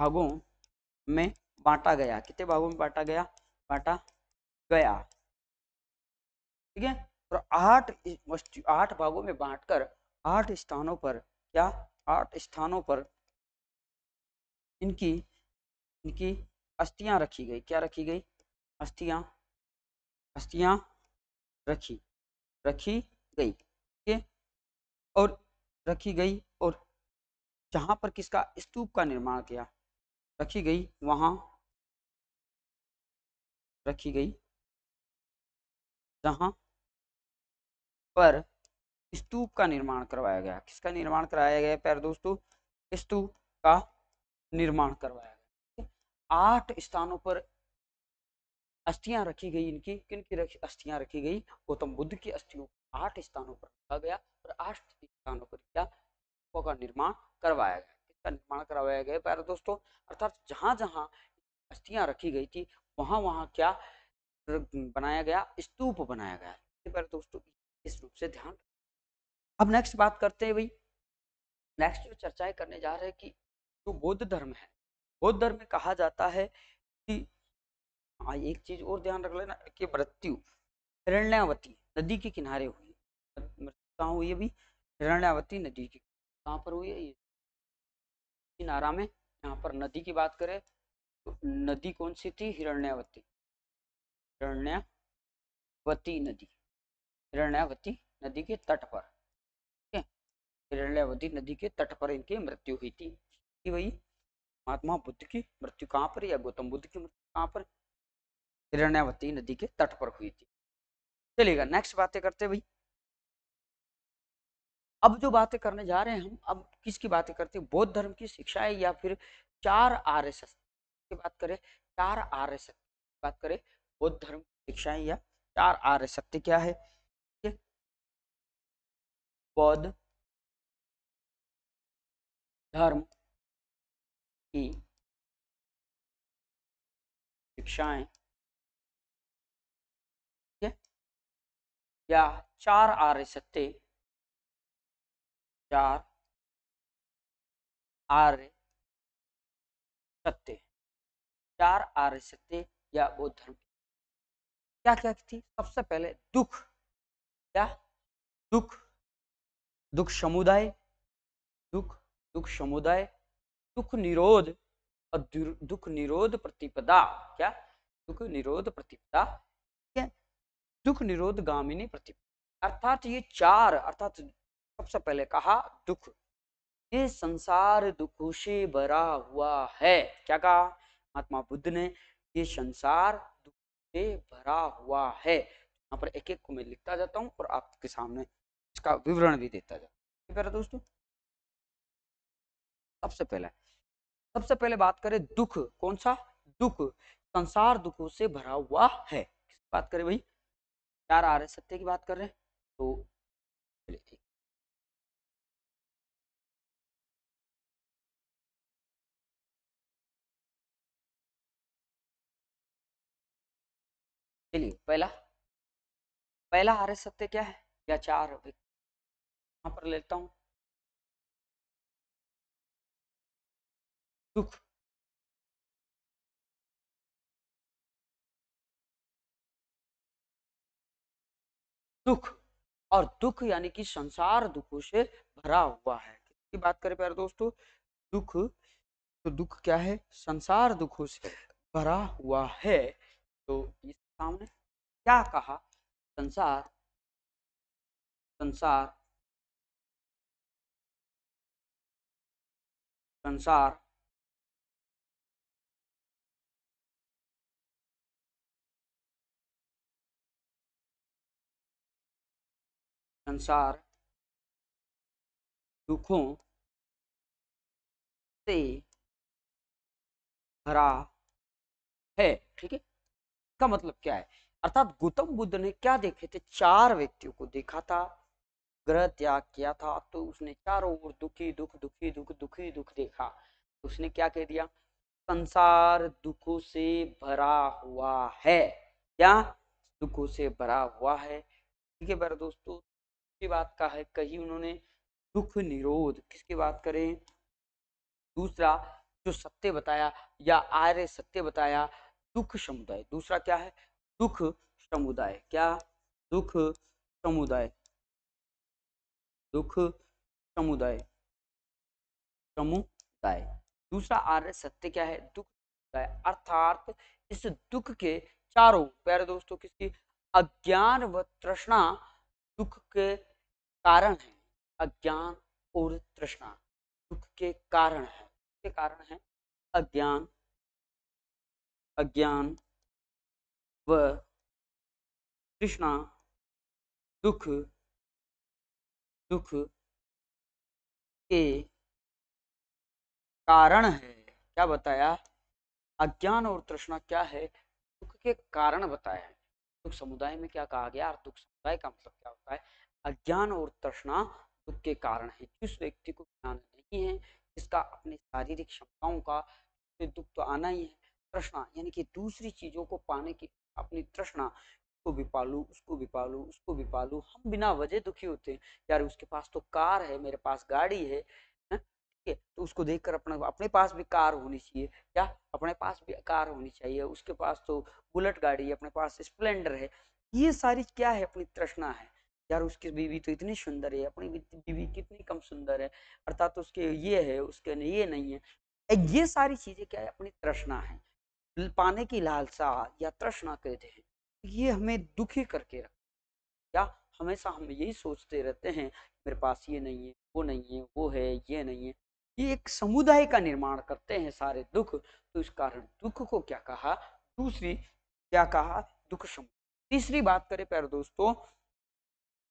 भागों में बांटा गया कितने भागों में बांटा गया बांटा गया ठीक है और तो आठ आठ भागों में बांटकर आठ स्थानों पर क्या आठ स्थानों पर इनकी इनकी अस्थियां रखी गई क्या रखी गई अस्थियां अस्थियां रखी रखी गई ठीक है और रखी गई और जहाँ पर किसका स्तूप का निर्माण किया रखी गई वहाँ रखी गई जहाँ पर स्तूप का निर्माण करवाया गया किसका निर्माण कराया गया प्यारे दोस्तों स्तूप का निर्माण करवाया गया आठ स्थानों पर अस्थियां रखी गई इनकी किन किनकी अस्थियां रखी गई गौतम बुद्ध की अस्थियों को आठ स्थानों पर रखा गया और आठ स्थानों पर क्या का निर्माण करवाया गया इसका निर्माण करवाया गया प्यारे दोस्तों अर्थात जहां जहां अस्थियां रखी गई थी वहां वहां क्या बनाया गया स्तूप बनाया गया प्यारे दोस्तों इस रूप से ध्यान अब नेक्स्ट बात करते हैं भाई नेक्स्ट जो चर्चाएं करने जा रहे हैं कि जो बौद्ध धर्म है बौद्ध धर्म में कहा जाता है कि हाँ एक चीज और ध्यान रख लेना कि मृत्यु हिरण्यावती नदी के किनारे हुई कहाँ हुई अभी हिरण्यावती नदी के कहाँ पर हुई है ये किनारा में यहाँ पर नदी की बात करें तो नदी कौन सी थी हिरण्यावती हिरण्यावती नदी हिरण्यावती नदी के तट पर ठीक है हिरण्यावती नदी के तट पर इनकी मृत्यु हुई थी कि वही महात्मा बुद्ध की मृत्यु कहाँ पर या गौतम बुद्ध की मृत्यु कहाँ पर हिरण्यावती नदी के तट पर हुई थी चलिएगा नेक्स्ट बातें करते भाई अब जो बातें करने जा रहे हैं हम अब किसकी बातें करते हैं बौद्ध धर्म की शिक्षाएं या फिर चार आर एस एस की बात करें चार आर एस एस की बात करें बौद्ध धर्म की शिक्षाएं या चार आर सत्य क्या है बौद्ध धर्म की शिक्षाएं या चार आर्य सत्य चार आर्य सत्य चार आर्य सत्य या बौद्ध धर्म क्या क्या थी सबसे पहले दुख या दुख दुख समुदाय दुख दुख समुदाय दुख निरोध और दुख निरोध प्रतिपदा क्या दुख निरोध प्रतिपदा दुख निरोध गामिनी प्रतिभा अर्थात ये चार अर्थात सबसे पहले कहा दुख ये संसार दुखों से भरा हुआ है क्या कहा महात्मा बुद्ध ने ये संसार दुख से भरा हुआ है यहाँ पर एक एक को मैं लिखता जाता हूँ और आपके सामने इसका विवरण भी देता जाता दोस्तों सबसे पहले सबसे पहले बात करें दुख कौन सा दुख संसार दुखों से भरा हुआ है बात करें भाई चार आ सत्य की बात कर रहे हैं तो चलिए चलिए पहला पहला आर्य सत्य क्या है या चार यहाँ पर लेता हूं दुख दुख और दुख यानी कि संसार दुखों से भरा हुआ है की बात करें प्यारे दोस्तों दुख तो दुख क्या है संसार दुखों से भरा हुआ है तो इस सामने क्या कहा संसार संसार संसार संसार दुखों से भरा है ठीक है का मतलब क्या है अर्थात गौतम बुद्ध ने क्या देखे थे चार व्यक्तियों को देखा था ग्रह त्याग किया था तो उसने चारों ओर दुखी दुख दुखी दुख दुखी दुख देखा उसने क्या कह दिया संसार दुखों से भरा हुआ है क्या दुखों से भरा हुआ है ठीक है मेरे दोस्तों की बात का है कही उन्होंने दुख निरोध किसकी बात करें दूसरा जो सत्य बताया या आर्य सत्य बताया दुख समुदाय दूसरा क्या है दुख समुदाय क्या दुख समुदाय दुख समुदाय समुदाय दूसरा आर्य सत्य क्या है दुख समुदाय अर्थात इस दुख के चारों प्यारे दोस्तों किसकी अज्ञान व तृष्णा दुख के कारण है अज्ञान और तृष्णा दुख के कारण है के कारण है अज्ञान अज्ञान व तृष्णा दुख दुख के कारण है क्या बताया अज्ञान और तृष्णा क्या है दुख के कारण बताया है दुख समुदाय में क्या कहा गया और दुख समुदाय का मतलब क्या होता है अज्ञान और तृष्णा दुख के कारण है जिस व्यक्ति को ज्ञान नहीं है जिसका अपने शारीरिक क्षमताओं का दुख तो आना ही है तृष्णा यानी कि दूसरी चीजों को पाने की अपनी तृष्णा उसको भी पालू उसको भी पालू उसको भी पालू हम बिना वजह दुखी होते हैं यार उसके पास तो कार है मेरे पास गाड़ी है है तो उसको देखकर अपने अपने पास भी कार होनी चाहिए या अपने पास भी कार होनी चाहिए उसके पास तो बुलेट गाड़ी है अपने पास स्प्लेंडर है ये सारी क्या है अपनी तृष्णा है यार उसकी बीवी तो इतनी सुंदर है अपनी बीवी कितनी कम सुंदर है अर्थात उसके ये है उसके ये नहीं है ये सारी चीजें क्या है अपनी तृष्णा है पाने की लालसा या तृष्णा कहते हैं ये हमें दुखी करके रख या हमेशा हम यही सोचते रहते हैं मेरे पास ये नहीं है वो नहीं है वो है ये नहीं है ये एक समुदाय का निर्माण करते हैं सारे दुख तो इस कारण दुख को क्या कहा दूसरी क्या कहा दुख समुदाय तीसरी बात करें प्यारे दोस्तों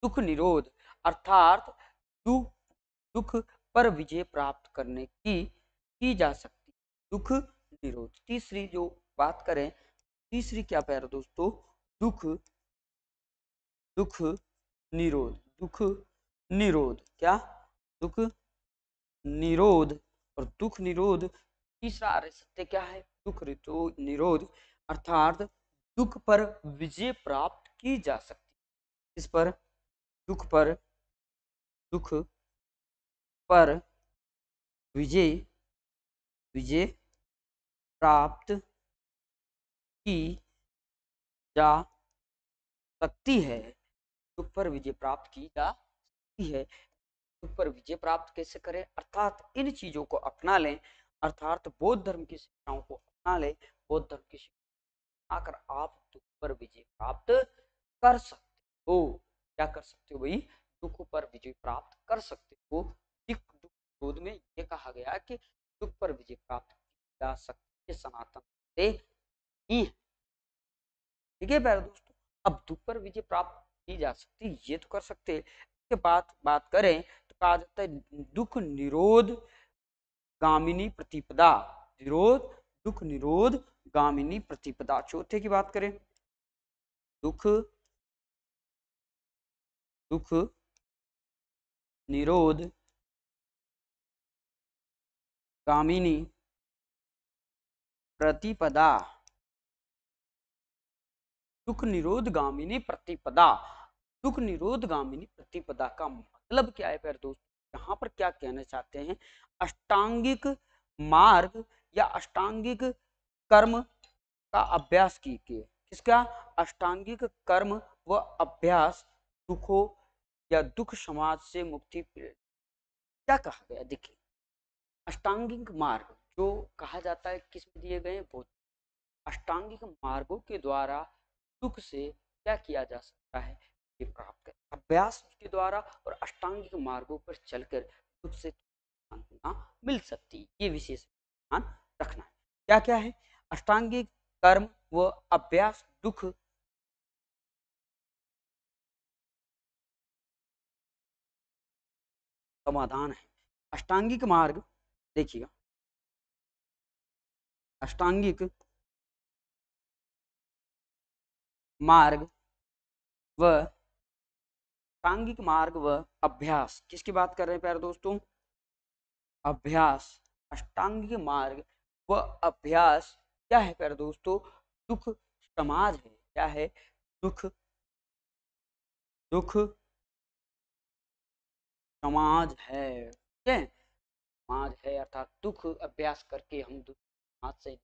दुख निरोध अर्थात दुख दुख पर विजय प्राप्त करने की की जा सकती दुख निरोध तीसरी जो बात करें तीसरी क्या पैर दोस्तों दुख दुख निरोध दुख निरोध क्या दुख निरोध और दुख निरोध तीसरा आर्य सत्य क्या है दुख ऋतु निरोध अर्थात दुख पर विजय प्राप्त की जा सकती इस पर दुख पर दुख पर विजय विजय प्राप्त की जा सकती है दुख पर विजय प्राप्त की जा सकती है दुख पर विजय प्राप्त कैसे करें अर्थात इन चीजों को अपना लें अर्थात बौद्ध धर्म की शिक्षाओं को अपना लें बौद्ध धर्म की शिक्षा आकर आप दुख पर विजय प्राप्त कर सकते हो क्या कर सकते हो भाई दुख पर विजय प्राप्त कर सकते हो दुख दुख शोध में ये कहा गया कि दुख पर विजय प्राप्त जा सकते सनातन से ही ठीक है प्यारे दोस्तों अब दुख पर विजय प्राप्त की जा सकती ये तो कर सकते इसके बाद बात करें तो कहा जाता है दुख निरोध गामिनी प्रतिपदा निरोध दुख निरोध गामिनी प्रतिपदा चौथे की बात करें दुख दुख निरोध कामिनी प्रतिपदा दुख निरोध गामिनी प्रतिपदा दुख निरोध गामिनी प्रतिपदा का मतलब क्या है प्यारे दोस्तों यहाँ पर क्या कहना चाहते हैं अष्टांगिक मार्ग या अष्टांगिक कर्म का अभ्यास कीजिए किसका अष्टांगिक कर्म व अभ्यास दुखों या दुख समाज से मुक्ति क्या कहा गया देखिए अष्टांगिक मार्ग जो कहा जाता है किस में दिए गए बौद्ध अष्टांगिक मार्गों के द्वारा दुख से क्या किया जा सकता है ये प्राप्त करें अभ्यास के द्वारा और अष्टांगिक मार्गों पर चलकर दुख से मिल सकती ये विशेष ध्यान रखना है क्या क्या है अष्टांगिक कर्म व अभ्यास दुख समाधान है अष्टांगिक मार्ग देखिएगा अष्टांगिक मार्ग व अष्टांगिक मार्ग व अभ्यास किसकी बात कर रहे हैं प्यारे दोस्तों अभ्यास अष्टांगिक मार्ग व अभ्यास क्या है प्यारे दोस्तों दुख समाज है क्या है दुख दुख समाज है ठीक है समाज है अर्थात दुख अभ्यास करके हम दुख समाज से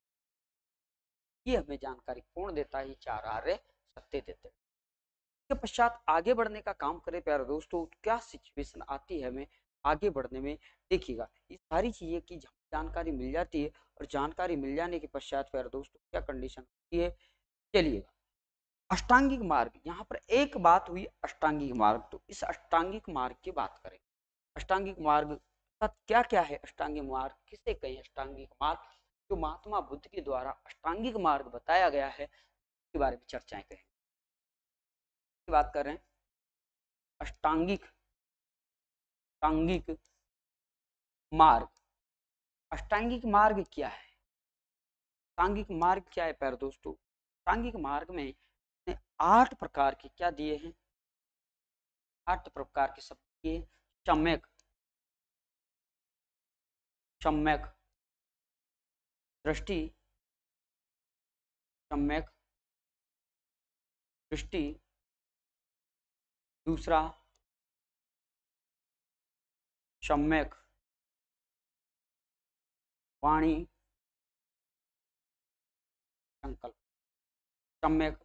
ये हमें जानकारी कौन देता है चार आर्य सत्य देते के पश्चात आगे बढ़ने का काम करें प्यारे दोस्तों क्या सिचुएशन आती है हमें आगे बढ़ने में देखिएगा ये सारी चीजें की जानकारी मिल जाती है और जानकारी मिल जाने के पश्चात प्यारे दोस्तों क्या कंडीशन होती है चलिएगा अष्टांगिक मार्ग यहाँ पर एक बात हुई अष्टांगिक मार्ग तो इस अष्टांगिक मार्ग की बात करें अष्टांगिक मार्ग अर्थात क्या क्या है अष्टांगिक मार्ग किसे कहें अष्टांगिक मार्ग जो महात्मा बुद्ध के द्वारा अष्टांगिक मार्ग बताया गया है उसके बारे में चर्चाएं करें बात कर रहे हैं अष्टांगिक अष्टांगिक मार्ग अष्टांगिक मार्ग क्या है अष्टांगिक मार्ग क्या है प्यारे दोस्तों अष्टांगिक मार्ग में आठ प्रकार के क्या दिए हैं आठ प्रकार के शब्द दिए सम्यक सम्यक दृष्टि सम्यक दृष्टि दूसरा सम्यक वाणी संकल्प सम्यक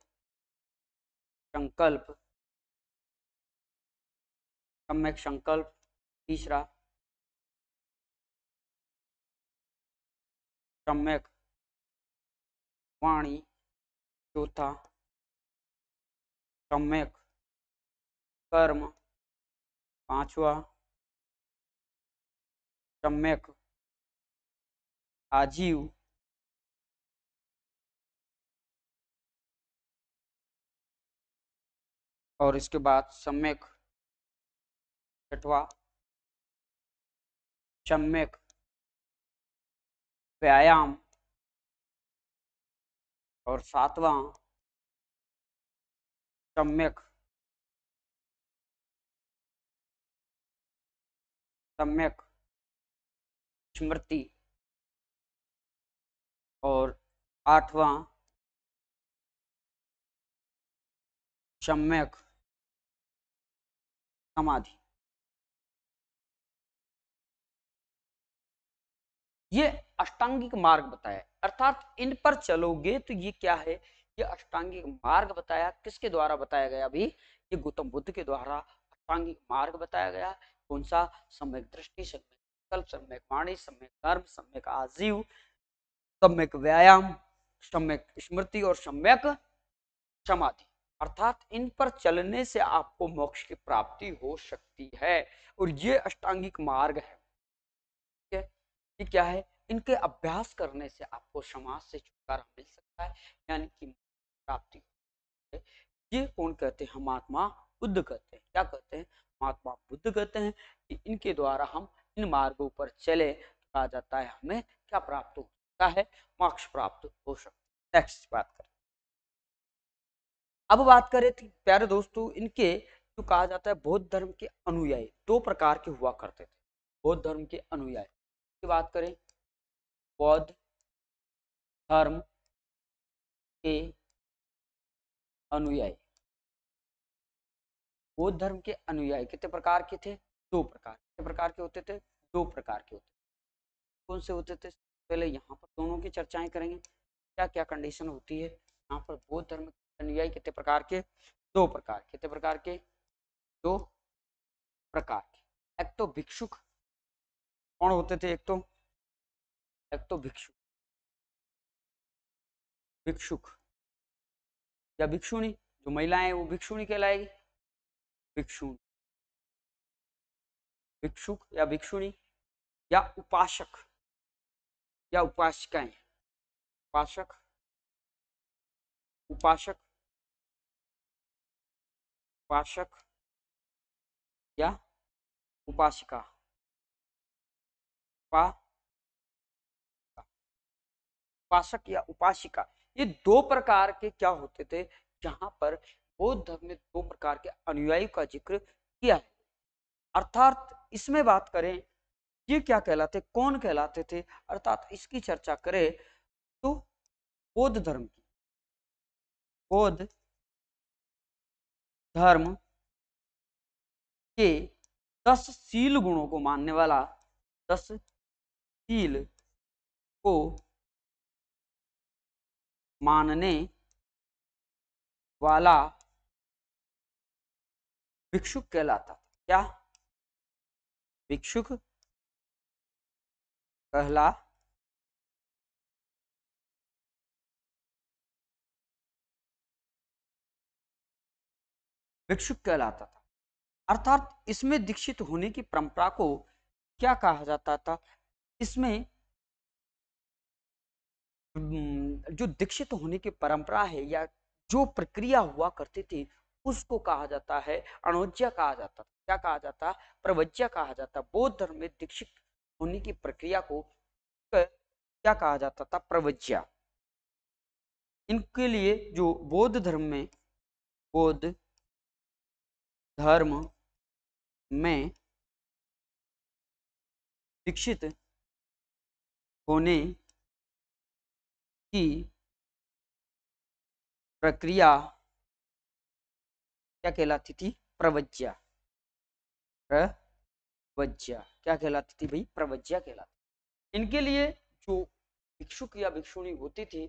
संकल्प सम्यक संकल्प तीसरा सम्यक वाणी चौथा सम्यक कर्म पांचवा सम्यक आजीव और इसके बाद सम्यक छठवा चम्मक व्यायाम और सातवां सम्यक सम्यक स्मृति और आठवां सम्यक समाधि ये अष्टांगिक मार्ग बताया अर्थात इन पर चलोगे तो ये क्या है ये अष्टांगिक मार्ग बताया किसके द्वारा बताया गया अभी ये गौतम बुद्ध के द्वारा अष्टांगिक मार्ग बताया गया कौन सा सम्यक दृष्टि सम्यक संकल्प सम्यक वाणी सम्यक कर्म सम्यक आजीव सम्यक व्यायाम सम्यक स्मृति और सम्यक समाधि अर्थात इन पर चलने से आपको मोक्ष की प्राप्ति हो सकती है और ये अष्टांगिक मार्ग है कि क्या है इनके अभ्यास करने से आपको समाज से छुटकारा मिल सकता है यानी कि प्राप्ति ये कौन कहते हैं महात्मा बुद्ध कहते हैं क्या कहते हैं महात्मा बुद्ध कहते हैं कि इनके द्वारा हम इन मार्गों पर चले कहा जाता है हमें क्या प्राप्त हो सकता है मोक्ष प्राप्त हो सकता है नेक्स्ट बात करें अब बात करें थी प्यारे दोस्तों इनके जो कहा जाता है बौद्ध धर्म के अनुयायी दो प्रकार के हुआ करते थे बौद्ध धर्म के अनुयायी की बात करें बौद्ध धर्म के अनुयायी बौद्ध धर्म के अनुयायी कितने प्रकार के थे दो प्रकार कितने प्रकार के होते थे दो प्रकार के होते कौन से होते थे पहले यहाँ पर दोनों की चर्चाएं करेंगे क्या क्या कंडीशन होती है यहाँ पर बौद्ध धर्म के अनुयायी कितने प्रकार के दो प्रकार कितने प्रकार के दो प्रकार के एक तो भिक्षुक कौन होते थे एक तो एक तो भिक्षु भिक्षुक या भिक्षुणी जो महिलाएं वो भिक्षुणी कहलाएगी भिक्षुणी भिक्षुक या भिक्षुणी या उपासक या उपासिकाएं उपासक उपासक उपासक या उपासिका उपासक या उपासिका ये दो प्रकार के क्या होते थे जहां पर बौद्ध धर्म में दो प्रकार के अनुयायी का जिक्र किया है अर्थात इसमें बात करें ये क्या कहलाते कौन कहलाते थे अर्थात इसकी चर्चा करें तो बौद्ध धर्म की बौद्ध धर्म के दस शील गुणों को मानने वाला दस कील को मानने वाला भिक्षुक कहलाता था क्या भिक्षुक कहला भिक्षुक कहलाता था अर्थात इसमें दीक्षित होने की परंपरा को क्या कहा जाता था इसमें जो दीक्षित होने की परंपरा है या जो प्रक्रिया हुआ करती थी उसको कहा जाता है अणोज्या कहा जाता था क्या कहा जाता प्रवज्ञा कहा जाता बौद्ध धर्म में दीक्षित होने की प्रक्रिया को क्या कहा जाता था प्रवज्ञा इनके लिए जो बौद्ध धर्म में बौद्ध धर्म में दीक्षित होने की प्रक्रिया क्या कहलाती थी प्रवज्ञा प्रवज्ञा क्या कहलाती थी भाई प्रवज्ञा कहलाती इनके लिए जो भिक्षुक या भिक्षुणी होते थे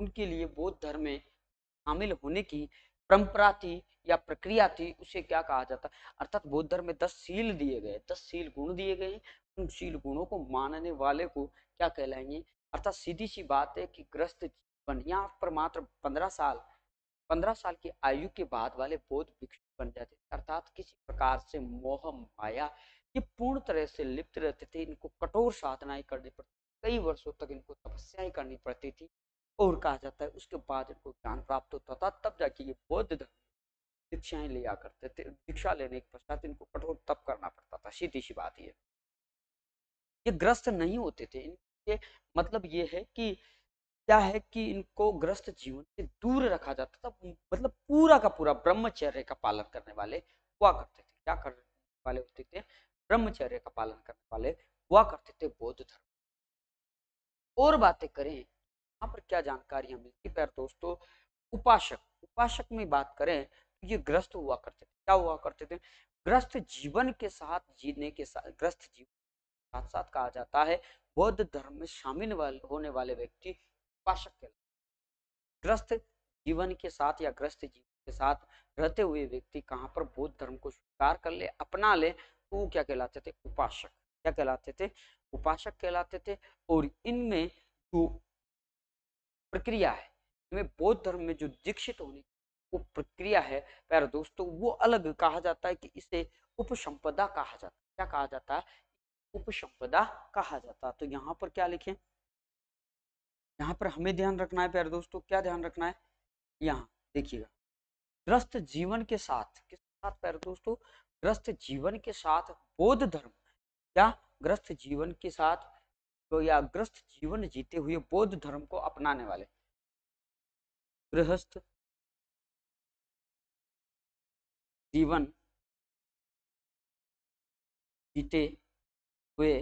उनके लिए बौद्ध धर्म में शामिल होने की परंपरा थी या प्रक्रिया थी उसे क्या कहा जाता अर्थात बौद्ध धर्म में दस सील दिए गए दस सील गुण दिए गए उन सील गुणों को मानने वाले को क्या कहलाएंगे अर्थात सीधी सी बात है कि ग्रस्त जीवन यहाँ पर मात्र पंद्रह साल पंद्रह साल की आयु के बाद वाले बोध भिक्षु बन जाते अर्थात किसी प्रकार से मोह माया ये पूर्ण तरह से लिप्त रहते थे इनको कठोर साधनाएं करनी पड़ती कई वर्षों तक इनको तपस्याएं करनी पड़ती थी और कहा जाता है उसके बाद इनको ज्ञान प्राप्त होता था तब जाके ये बौद्ध धर्म दीक्षाएं लिया करते थे दीक्षा लेने के पश्चात इनको कठोर तप करना पड़ता था सीधी सी बात ये ये ग्रस्त नहीं होते थे इन ये मतलब ये है कि क्या है कि इनको ग्रस्त जीवन से दूर रखा जाता था मतलब पूरा का पूरा ब्रह्मचर्य का पालन करने वाले हुआ करते थे क्या करने वाले होते थे ब्रह्मचर्य का पालन करने वाले हुआ करते थे बौद्ध धर्म और बातें करें यहाँ पर क्या जानकारी हमें कि दोस्तों उपासक उपासक में बात करें तो ये ग्रस्त हुआ करते थे क्या हुआ करते थे ग्रस्त जीवन के साथ जीने के साथ ग्रस्त जीवन साथ साथ कहा जाता है बौद्ध धर्म में शामिल वाल, होने वाले व्यक्ति उपासक कहलाते ग्रस्त जीवन के साथ या ग्रस्त जीवन के साथ रहते हुए व्यक्ति कहाँ पर बौद्ध धर्म को स्वीकार कर ले अपना ले तो वो क्या कहलाते थे उपासक क्या कहलाते थे उपासक कहलाते थे और इनमें जो प्रक्रिया है इनमें बौद्ध धर्म में जो दीक्षित होने की वो प्रक्रिया है प्यारे दोस्तों वो अलग कहा जाता है कि इसे उपसंपदा कहा जाता है क्या कहा जाता है उपसंपदा कहा जाता तो यहाँ पर क्या लिखें यहाँ पर हमें ध्यान रखना है प्यारे दोस्तों क्या ध्यान रखना है यहाँ देखिएगा ग्रस्त जीवन के साथ किस साथ प्यारे दोस्तों ग्रस्त जीवन के साथ बौद्ध धर्म या ग्रस्त जीवन के साथ तो या ग्रस्त जीवन जीते हुए बौद्ध धर्म को अपनाने वाले गृहस्थ जीवन जीते हुए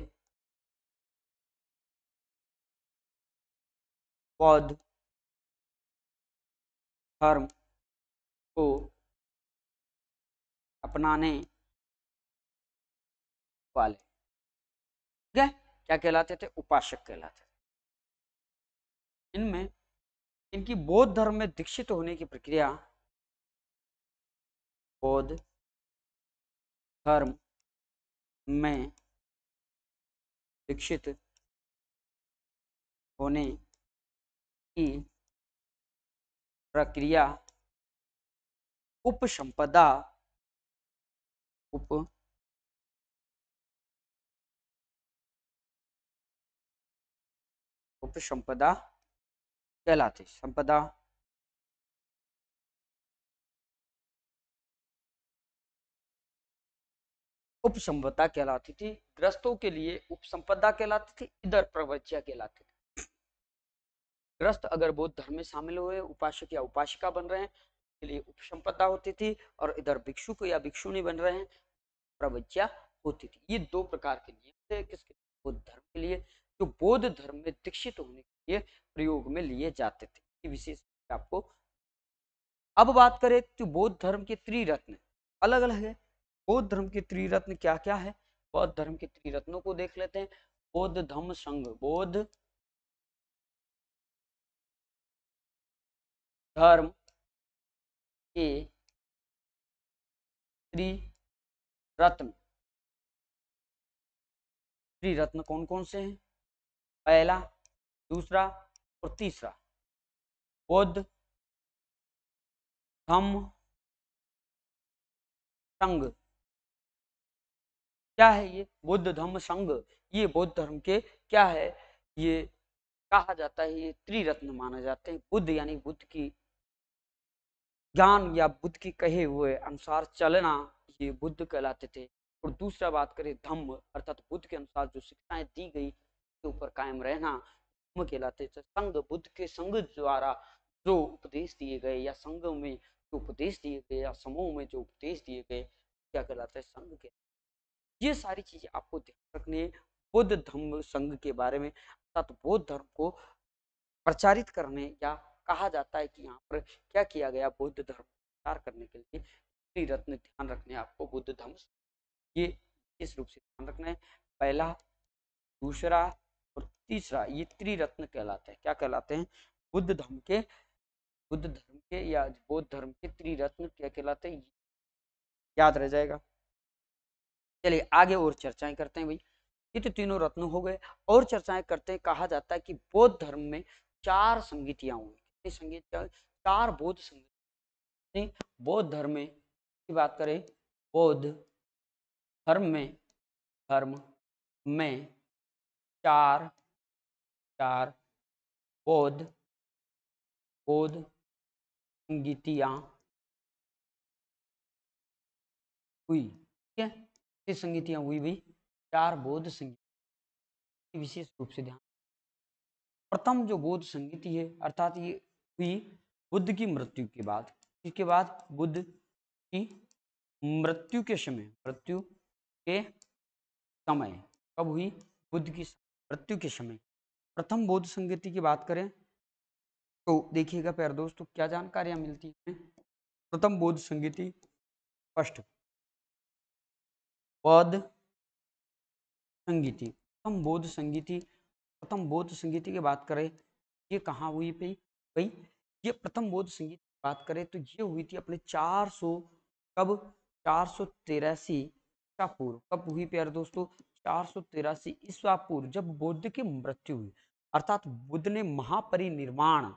पौध धर्म को अपनाने वाले ठीक क्या कहलाते थे उपासक कहलाते थे इनमें इनकी बौद्ध धर्म में दीक्षित होने की प्रक्रिया बौद्ध धर्म में विकसित होने की प्रक्रिया उपसंपदा उप उपसंपदा कहलाती संपदा उपसंपदा कहलाती थी ग्रस्तों के लिए उपसंपदा कहलाती थी इधर प्रवच्या कहलाती थी ग्रस्त अगर बौद्ध धर्म में शामिल हुए उपासक या उपासिका बन रहे हैं के लिए उपसंपदा होती थी और इधर भिक्षुक या भिक्षुणी बन रहे हैं प्रवज्ञा होती थी ये दो प्रकार के नियम थे किसके बौद्ध धर्म के लिए जो बौद्ध धर्म में दीक्षित होने के लिए प्रयोग में लिए जाते थे ये विशेष आपको अब बात करें तो बौद्ध धर्म के त्रिरत्न अलग अलग है बौद्ध धर्म के त्रिरत्न क्या क्या है बौद्ध धर्म के त्रिरत्नों को देख लेते हैं बौद्ध धम्म संघ बौद्ध धर्म के त्रिरत्न त्रिरत्न कौन कौन से हैं पहला दूसरा और तीसरा बौद्ध धम्म संघ क्या है ये बौद्ध धर्म संघ ये बौद्ध धर्म के क्या है ये कहा जाता है ये त्रिरत्न माना जाते हैं बुद्ध यानी बुद्ध की ज्ञान या बुद्ध की कहे हुए अनुसार चलना ये बुद्ध कहलाते थे और दूसरा बात करें धम्म अर्थात बुद्ध के अनुसार जो शिक्षाएं दी गई उसके ऊपर कायम रहना धम्म कहलाते थे संघ बुद्ध के संघ द्वारा जो उपदेश दिए गए या संघ में जो उपदेश दिए गए या समूह में जो उपदेश दिए गए क्या कहलाते हैं संघ के ये सारी चीजें आपको ध्यान रखनी है बुद्ध धर्म संघ के बारे में अर्थात बौद्ध धर्म को प्रचारित करने या कहा जाता है कि यहाँ पर क्या किया गया बौद्ध धर्म प्रचार करने के लिए श्री रत्न ध्यान रखने आपको बुद्ध धर्म ये इस रूप से ध्यान रखना है पहला दूसरा और तीसरा ये त्रिरत्न कहलाते हैं क्या कहलाते हैं बुद्ध धर्म के बुद्ध धर्म के या बौद्ध धर्म के त्रिरत्न क्या कहलाते हैं याद रह जाएगा चलिए आगे और चर्चाएं करते हैं भाई ये तो तीनों रत्न हो गए और चर्चाएं करते हैं कहा जाता है कि बौद्ध धर्म में चार संगीतियां होंगी कितनी संगीत चार बौद्ध संगीत बौद्ध धर्म में की बात करें बौद्ध धर्म में धर्म में चार चार बौद्ध बौद्ध संगीतियां हुई ठीक है संगीतियाँ हुई भी चार बोध संगीत विशेष रूप से ध्यान प्रथम जो बोध संगीति है अर्थात ये हुई बुद्ध की मृत्यु के बाद इसके बाद बुद्ध की मृत्यु के समय मृत्यु के समय कब हुई बुद्ध की मृत्यु के समय प्रथम बोध संगीति की बात करें तो देखिएगा प्यार दोस्तों क्या जानकारियां मिलती हैं प्रथम बोध संगीति स्पष्ट बौद्ध संगीति प्रथम बोध संगीति प्रथम बौद्ध संगीति की बात करें ये कहाँ हुई पे भाई ये प्रथम बौद्ध संगीत की बात करें तो ये हुई थी अपने 400 कब चार सौ तिरासी ईसा पूर्व कब हुई प्यार दोस्तों चार सौ तिरासी ईसा पूर्व जब बुद्ध की मृत्यु हुई अर्थात बुद्ध ने महापरिनिर्वाण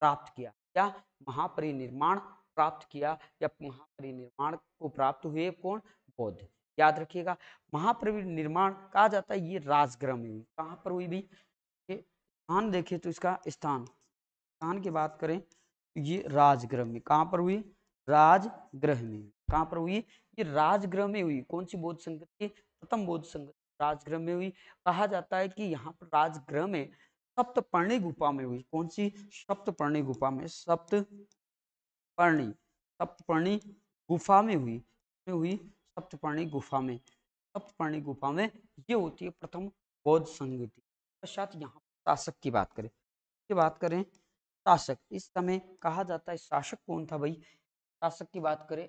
प्राप्त किया क्या महापरिनिर्वाण प्राप्त किया या महापरिनिर्वाण को प्राप्त हुए कौन बौद्ध याद रखिएगा महाप्रवीर निर्माण कहा जाता है ये राजग्रह में कहाँ पर हुई भी स्थान देखे तो इसका स्थान स्थान की बात करें तो ये राजग्रह में कहाँ पर हुई राजग्रह में कहाँ पर हुई ये राजग्रह में हुई कौन सी बौद्ध संगति प्रथम बौद्ध संगति राजग्रह में हुई कहा जाता है कि यहाँ पर राजग्रह में सप्तपर्णी गुफा में हुई कौन सी सप्तपर्णी गुफा में सप्तपर्णी सप्तपर्णी गुफा में हुई में हुई सप्तपर्णी गुफा में सप्तपर्णी गुफा में ये होती है प्रथम बौद्ध संगीति पश्चात यहाँ शासक की बात करें की बात करें शासक इस समय कहा जाता है शासक कौन था भाई शासक की बात करें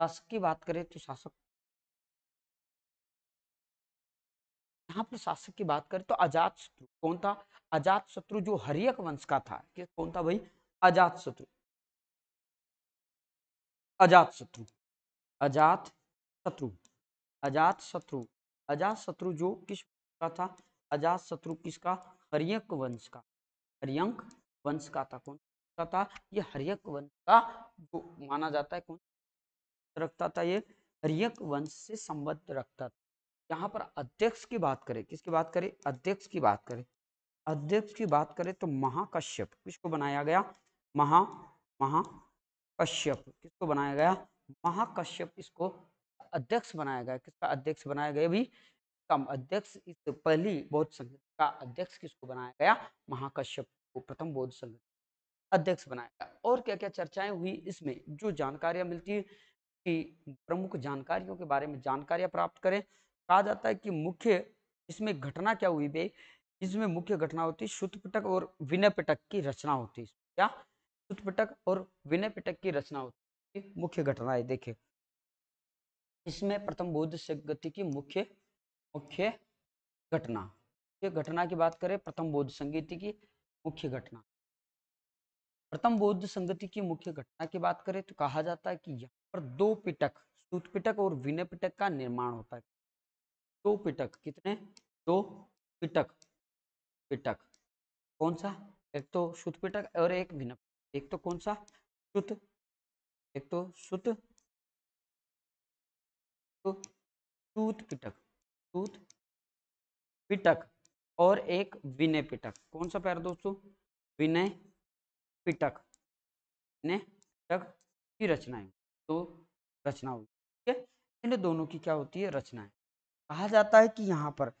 शासक की बात करें तो शासक यहाँ पर शासक की बात करें तो अजात शत्रु कौन था अजात शत्रु जो हरियक वंश का था कौन था भाई अजात शत्रु अजात शत्रु अजात शत्रु अजात शत्रु अजात शत्रु जो किस का था अजात शत्रु किसका हरियक वंश का हरियंक वंश का था कौन का था ये हरियक वंश का जो माना जाता है कौन रखता था ये हरियक वंश से संबद्ध रखता था यहाँ पर अध्यक्ष की बात करें किसकी बात करें अध्यक्ष की बात करें अध्यक्ष की बात करें तो महाकश्यप किसको बनाया गया महा महा कश्यप किसको बनाया गया महाकश्यप इसको अध्यक्ष बनाया गया किसका अध्यक्ष बनाया गया अभी कम अध्यक्ष इस पहली बौद्ध संगठन का अध्यक्ष किसको बनाया गया महाकश्यप को प्रथम बौद्ध संगठन अध्यक्ष बनाया गया और क्या क्या चर्चाएं हुई इसमें जो जानकारियां मिलती है कि प्रमुख जानकारियों के बारे में जानकारियां प्राप्त करें कहा जाता है कि मुख्य इसमें घटना क्या हुई भाई इसमें मुख्य घटना होती है श्रुत पिटक और विनय पिटक की रचना होती है क्या पिटक और विनय पिटक की रचना होती है मुख्य घटनाएं देखें इसमें प्रथम बौद्ध संगति की मुख्य मुख्य घटना घटना की बात करें प्रथम बौद्ध संगीति की मुख्य घटना प्रथम बौद्ध संगति की मुख्य घटना की बात करें तो कहा जाता है कि यहाँ पर दो पिटक सूत पिटक और विनय पिटक का निर्माण होता है दो पिटक कितने दो पिटक पिटक कौन सा एक तो सूत पिटक और एक विनय एक तो कौन सा सुत एक तो सुत तो सूत पिटक सूत पिटक और एक विनय पिटक कौन सा पैर दोस्तों विनय पिटक विनय पिटक की रचनाएं तो रचना होगी ठीक है इन दोनों की क्या होती है रचनाएं कहा जाता है कि यहाँ पर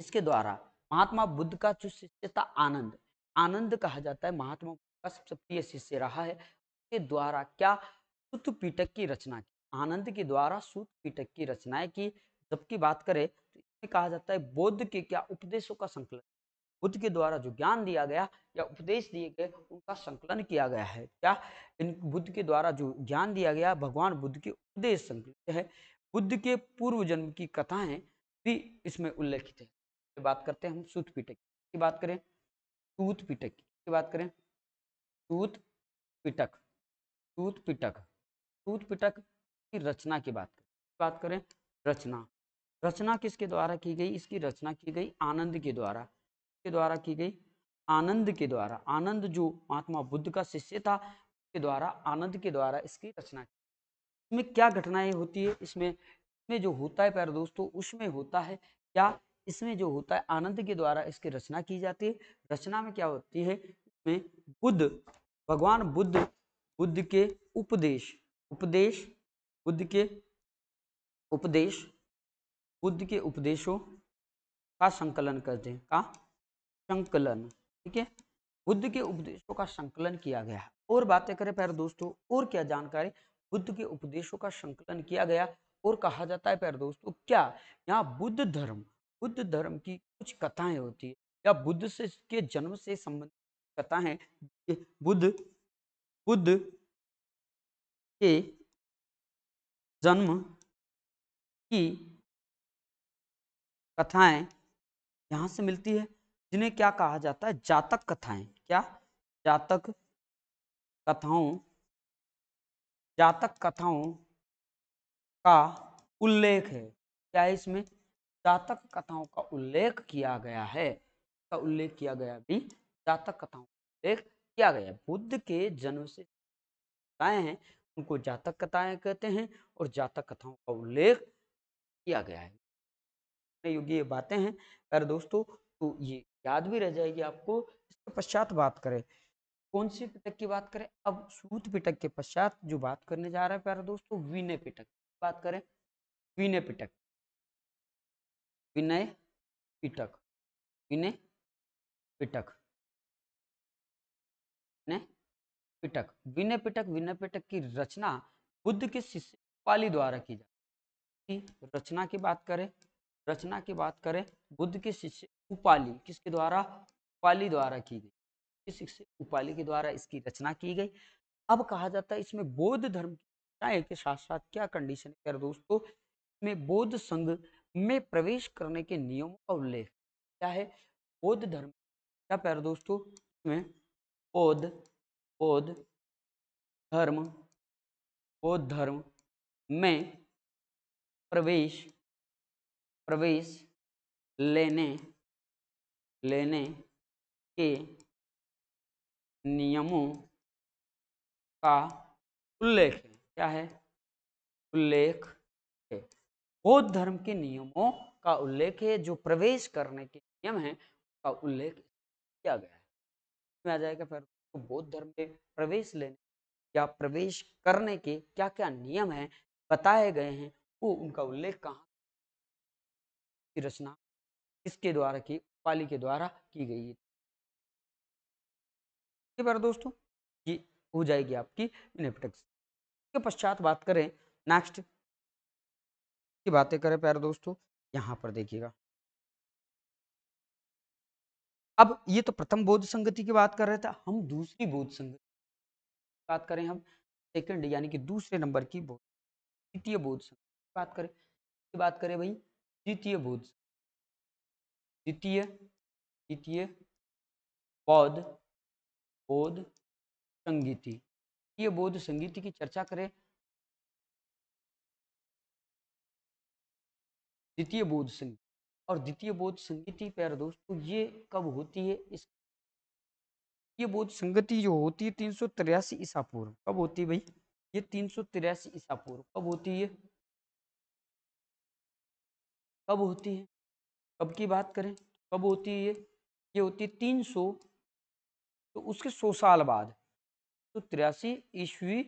इसके द्वारा महात्मा बुद्ध का जो शिष्य था आनंद आनंद कहा जाता है महात्मा का सबसे प्रिय शिष्य रहा है उसके द्वारा क्या सूत पीटक की रचना की आनंद के द्वारा सूत पीटक की रचनाएं की जबकि बात करें तो इसमें कहा जाता है बौद्ध के क्या उपदेशों का संकलन बुद्ध के द्वारा जो ज्ञान दिया गया या उपदेश दिए गए उनका संकलन किया गया है क्या इन बुद्ध के द्वारा जो ज्ञान दिया गया भगवान बुद्ध के उपदेश संकलित है बुद्ध के पूर्व जन्म की कथाएं भी इसमें उल्लेखित है बात करते हैं हम सूत पीटक की बात करें सूत पीटक की बात करें टूथ पिटक टूथ पिटक टूथ पिटक की रचना की बात करें बात करें रचना रचना किसके द्वारा की गई इसकी रचना की गई आनंद के द्वारा के द्वारा की गई आनंद के द्वारा आनंद जो महात्मा बुद्ध का शिष्य था के द्वारा आनंद के द्वारा इसकी रचना की इसमें क्या घटनाएं होती है इसमें इसमें जो होता है प्यारे दोस्तों उसमें होता है क्या इसमें जो होता है आनंद के द्वारा इसकी रचना की जाती है रचना में क्या होती है में बुद्ध भगवान बुद्ध बुद्ध के उपदेश उपदेश बुद्ध के उपदेश बुद्ध के उपदेशों का संकलन करते हैं का संकलन ठीक है बुद्ध के उपदेशों का संकलन किया गया और बातें करें प्यारे दोस्तों और क्या जानकारी बुद्ध के उपदेशों का संकलन किया गया और कहा जाता है प्यारे दोस्तों क्या यहाँ बुद्ध धर्म बुद्ध धर्म की कुछ कथाएं होती है या बुद्ध से के जन्म से संबंधित कथा है बुद्ध बुद्ध के जन्म की कथाएं यहां से मिलती है जिन्हें क्या कहा जाता है जातक कथाएं क्या जातक कथाओं जातक कथाओं का उल्लेख है क्या इसमें जातक कथाओं का उल्लेख किया गया है का उल्लेख किया गया भी जातक कथाओं उल्लेख किया गया बुद्ध के जन्म से कथाएं हैं उनको जातक कथाएं कहते हैं और जातक कथाओं का उल्लेख किया गया है ये बातें हैं अगर दोस्तों तो ये याद भी रह जाएगी आपको इसके पश्चात बात करें कौन सी पिटक की बात करें अब सूत पिटक के पश्चात जो बात करने जा रहा है प्यारे दोस्तों विनय पिटक बात करें विनय पिटक विनय पिटक विनय पिटक ने पिटक विनय पिटक विनय पिटक की रचना बुद्ध के शिष्य पाली द्वारा की जाती तो रचना की बात करें रचना की बात करें बुद्ध के शिष्य उपाली किसके द्वारा उपाली द्वारा की गई किस शिष्य उपाली के द्वारा इसकी रचना की गई अब कहा जाता है इसमें बौद्ध धर्म के साथ साथ क्या कंडीशन है यार दोस्तों में बौद्ध संघ में प्रवेश करने के नियमों का उल्लेख क्या है बौद्ध धर्म क्या प्यार दोस्तों में ओद ओद धर्म बौद्ध धर्म में प्रवेश प्रवेश लेने लेने के नियमों का उल्लेख है क्या है उल्लेख है बौद्ध धर्म के नियमों का उल्लेख है जो प्रवेश करने के नियम है उसका उल्लेख किया गया में आ जाएगा फिर तो बौद्ध धर्म में प्रवेश लेने या प्रवेश करने के क्या क्या नियम हैं बताए गए हैं वो उनका उल्लेख कहाँ की रचना किसके द्वारा की पाली के द्वारा की गई है बार दोस्तों ये हो जाएगी आपकी नेपटेक्स के पश्चात बात करें नेक्स्ट की बातें करें प्यारे दोस्तों यहाँ पर देखिएगा अब ये तो प्रथम बोध संगति की बात कर रहे थे हम दूसरी बोध संगति बात करें हम सेकंड यानी कि दूसरे नंबर की बोध द्वितीय बोध संगति बात करें बात करें भाई द्वितीय बोध द्वितीय द्वितीय बौद्ध बोध संगीति द्वितीय बोध संगीति की चर्चा करें द्वितीय बोध संगीत और द्वितीय बोध संगति प्यारे दोस्तों तो ये कब होती है इस ये बोध संगति जो होती है तीन सौ तिरासी ईसा पूर्व कब होती है भाई ये तीन सौ तिरासी ईसा पूर्व कब होती है कब होती है कब की बात करें कब होती है ये ये होती है तीन सौ तो उसके सौ साल बाद तो तिरासी ईस्वी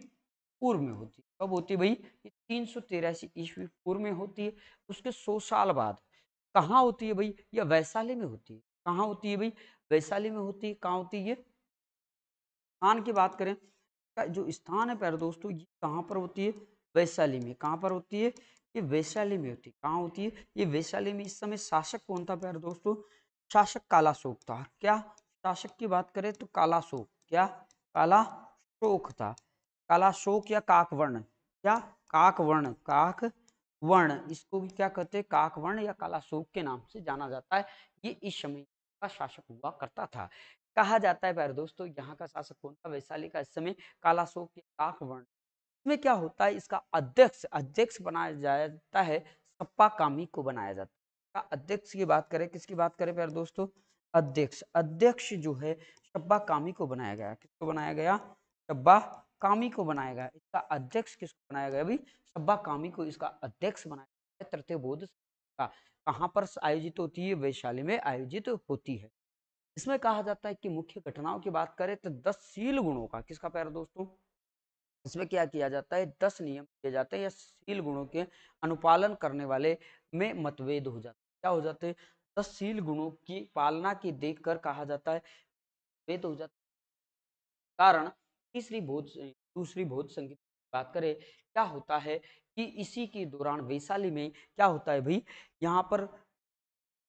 पूर्व में होती है कब होती है भाई ये तीन सौ तिरासी ईस्वी पूर्व में होती है उसके सौ साल बाद कहाँ होती है भाई यह वैशाली में होती है कहाँ होती है भाई वैशाली में होती है कहाँ होती है स्थान की बात करें जो स्थान है प्यारे दोस्तों ये कहाँ पर होती है वैशाली में कहाँ पर होती है ये वैशाली में होती है कहाँ होती है ये वैशाली में इस समय शासक कौन था प्यारे दोस्तों शासक कालाशोक था क्या शासक की बात करें तो कालाशोक क्या काला शोक था काला शोक या काकवर्ण क्या काकवर्ण काक वर्ण इसको भी क्या कहते हैं काकवर्ण या कालाशोक के नाम से जाना जाता है ये इस समय का शासक हुआ करता था कहा जाता है प्यारे दोस्तों यहाँ का शासक कौन था वैशाली का इस समय कालाशोक के काकवर्ण इसमें क्या होता है इसका अध्यक्ष अध्यक्ष बनाया जाता है सप्पा कामी को बनाया जाता है अध्यक्ष की बात करें किसकी बात करें प्यारे दोस्तों अध्यक्ष अध्यक्ष जो है शब्बा कामी को बनाया गया किसको बनाया गया शब्बा कामी को बनाया गया इसका अध्यक्ष किसको बनाया गया अभी सब्बा कामी को इसका अध्यक्ष बनाया गया तृतीय बोध का कहाँ पर आयोजित तो होती है वैशाली में आयोजित तो होती है इसमें कहा जाता है कि मुख्य घटनाओं की बात करें तो दस सील गुणों का किसका पैरा दोस्तों इसमें क्या किया जाता है दस नियम किए जाते हैं या सील गुणों के अनुपालन करने वाले में मतभेद हो जाते हैं क्या हो जाते हैं दस सील गुणों की पालना की देखकर कहा जाता है मतभेद हो जाता है कारण तीसरी बौद्ध दूसरी बौद्ध संगीत बात करें क्या होता है कि इसी के दौरान वैशाली में क्या होता है भाई यहाँ पर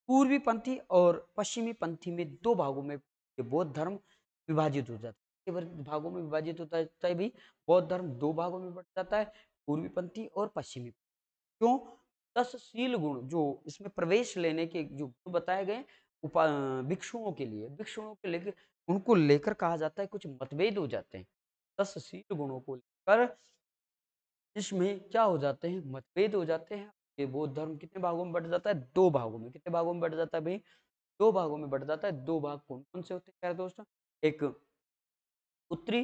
पूर्वी पंथी और पश्चिमी पंथी में दो भागों में बौद्ध धर्म विभाजित हो जाता है भागों में विभाजित होता है भाई बौद्ध धर्म दो भागों में बढ़ जाता है पूर्वी पंथी और पश्चिमी क्यों दस शील गुण जो इसमें प्रवेश लेने के जो बताए गए उपा भिक्षुओं के लिए भिक्षुओं के लिए उनको लेकर कहा जाता है कुछ मतभेद हो जाते हैं दस शील गुणों को लेकर इसमें क्या हो जाते हैं मतभेद हो जाते हैं ये बौद्ध धर्म कितने भागों में बढ़ जाता है दो भागों में कितने भागों में बढ़ जाता है भाई दो भागों में बढ़ जाता है दो भाग कौन कौन से होते हैं दोस्तों एक उत्तरी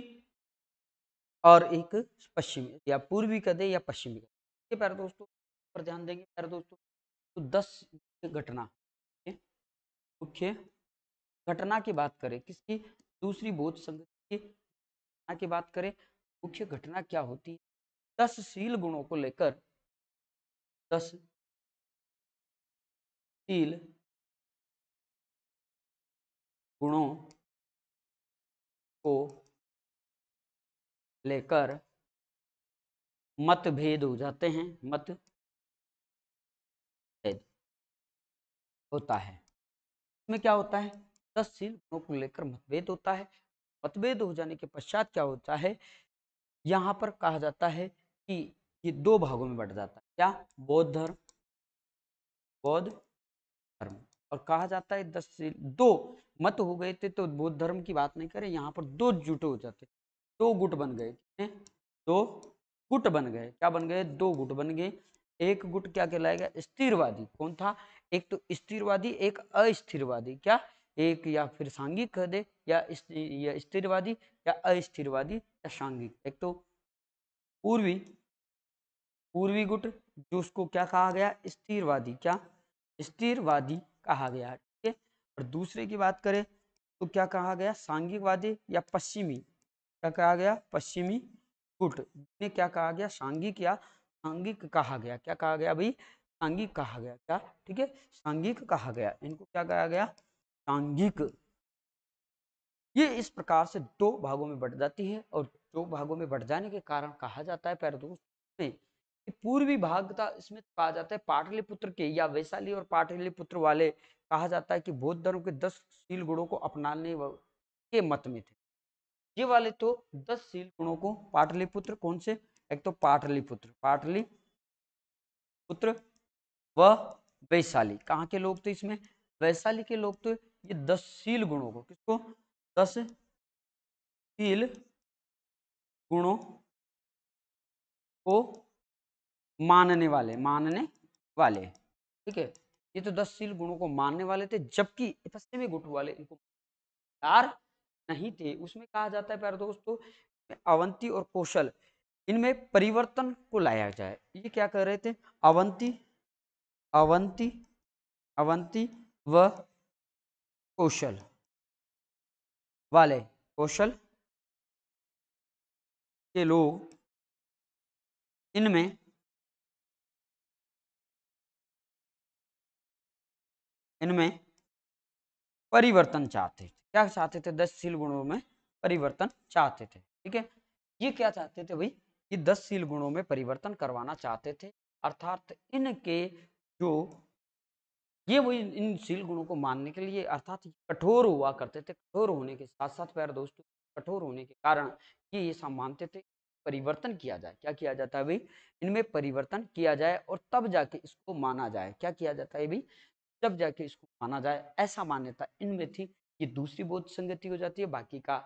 और एक पश्चिमी या पूर्वी कह दे या पश्चिमी कह दे प्यारे दोस्तों पर ध्यान देंगे प्यारे दोस्तों तो दस घटना मुख्य घटना की बात करें किसकी दूसरी बोध संगति की की बात करें मुख्य घटना क्या होती है दस शील गुणों को लेकर दस शील गुणों को लेकर मतभेद हो जाते हैं मत होता है इसमें क्या होता है दस सीटों को लेकर मतभेद होता है मतभेद हो जाने के पश्चात क्या होता है यहाँ पर कहा जाता है कि ये दो भागों में बट जाता है क्या बौद्ध धर्म बौद्ध धर्म और कहा जाता है दस दो मत हो गए थे तो बौद्ध धर्म की बात नहीं करें यहाँ पर दो जुट हो जाते दो गुट बन गए दो गुट बन गए क्या बन गए दो गुट बन गए एक गुट क्या कहलाएगा स्थिरवादी कौन था एक तो स्थिरवादी एक अस्थिरवादी क्या एक या फिर सांघिक कह दे या या स्थिरवादी या अस्थिरवादी या सांघिक एक तो पूर्वी पूर्वी गुट जो उसको क्या कहा गया स्थिरवादी क्या स्थिरवादी कहा गया ठीक है और दूसरे की बात करें तो क्या कहा गया सांघिकवादी या पश्चिमी क्या कहा गया पश्चिमी गुट ने क्या कहा गया सांघिक या सांघिक कहा गया क्या कहा गया भाई सांघिक कहा गया क्या ठीक है सांघिक कहा गया इनको क्या कहा गया सांघिक ये इस प्रकार से दो भागों में बढ़ जाती है और दो भागों में बढ़ जाने के कारण कहा जाता है पैरदोष में पूर्वी भाग था इसमें कहा जाता है पाटलिपुत्र के या वैशाली और पाटलिपुत्र वाले कहा जाता है कि बौद्ध धर्म के दस शील गुणों को अपनाने के मत में थे ये वाले तो दस शील गुणों को पाटलिपुत्र कौन से एक तो पाटलिपुत्र पाटली पुत्र व वैशाली कहाँ के लोग थे इसमें वैशाली के लोग तो ये दस सील गुणों को किसको दस सील गुणों को मानने वाले मानने वाले ठीक है ये तो दस सील गुणों को मानने वाले थे जबकि पश्चिमी गुट वाले इनको यार नहीं थे उसमें कहा जाता है प्यारे दोस्तों अवंती और कौशल इनमें परिवर्तन को लाया जाए ये क्या कर रहे थे अवंती अवंती अवंती व कौशल वाले कौशल के लोग इनमें इनमें परिवर्तन चाहते थे क्या चाहते थे दस शील गुणों में परिवर्तन चाहते थे ठीक है ये क्या चाहते थे भाई ये दस शील गुणों में परिवर्तन करवाना चाहते थे अर्थात इनके जो ये वो इन शील गुणों को मानने के लिए अर्थात कठोर हुआ करते थे कठोर होने के साथ साथ प्यार दोस्तों कठोर होने के कारण ये ये सब मानते थे परिवर्तन किया जाए क्या किया जाता है भाई इनमें परिवर्तन किया जाए और तब जाके इसको माना जाए क्या किया जाता है भाई तब जाके इसको माना जाए ऐसा मान्यता इनमें थी ये दूसरी बौद्ध संगति हो जाती है बाकी का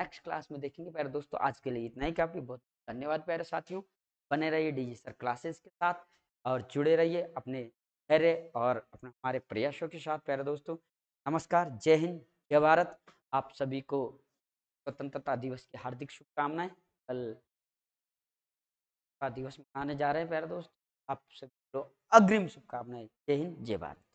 नेक्स्ट क्लास में देखेंगे प्यारे दोस्तों आज के लिए इतना ही काफी बहुत धन्यवाद प्यारे साथियों बने रहिए डिजिटल सर क्लासेस के साथ और जुड़े रहिए अपने धैर्य और अपने हमारे प्रयासों के साथ प्यारे दोस्तों नमस्कार जय हिंद जय भारत आप सभी को स्वतंत्रता दिवस की हार्दिक शुभकामनाएं कल दिवस मनाने जा रहे हैं प्यारे दोस्त आप सभी को अग्रिम शुभकामनाएं जय हिंद जय भारत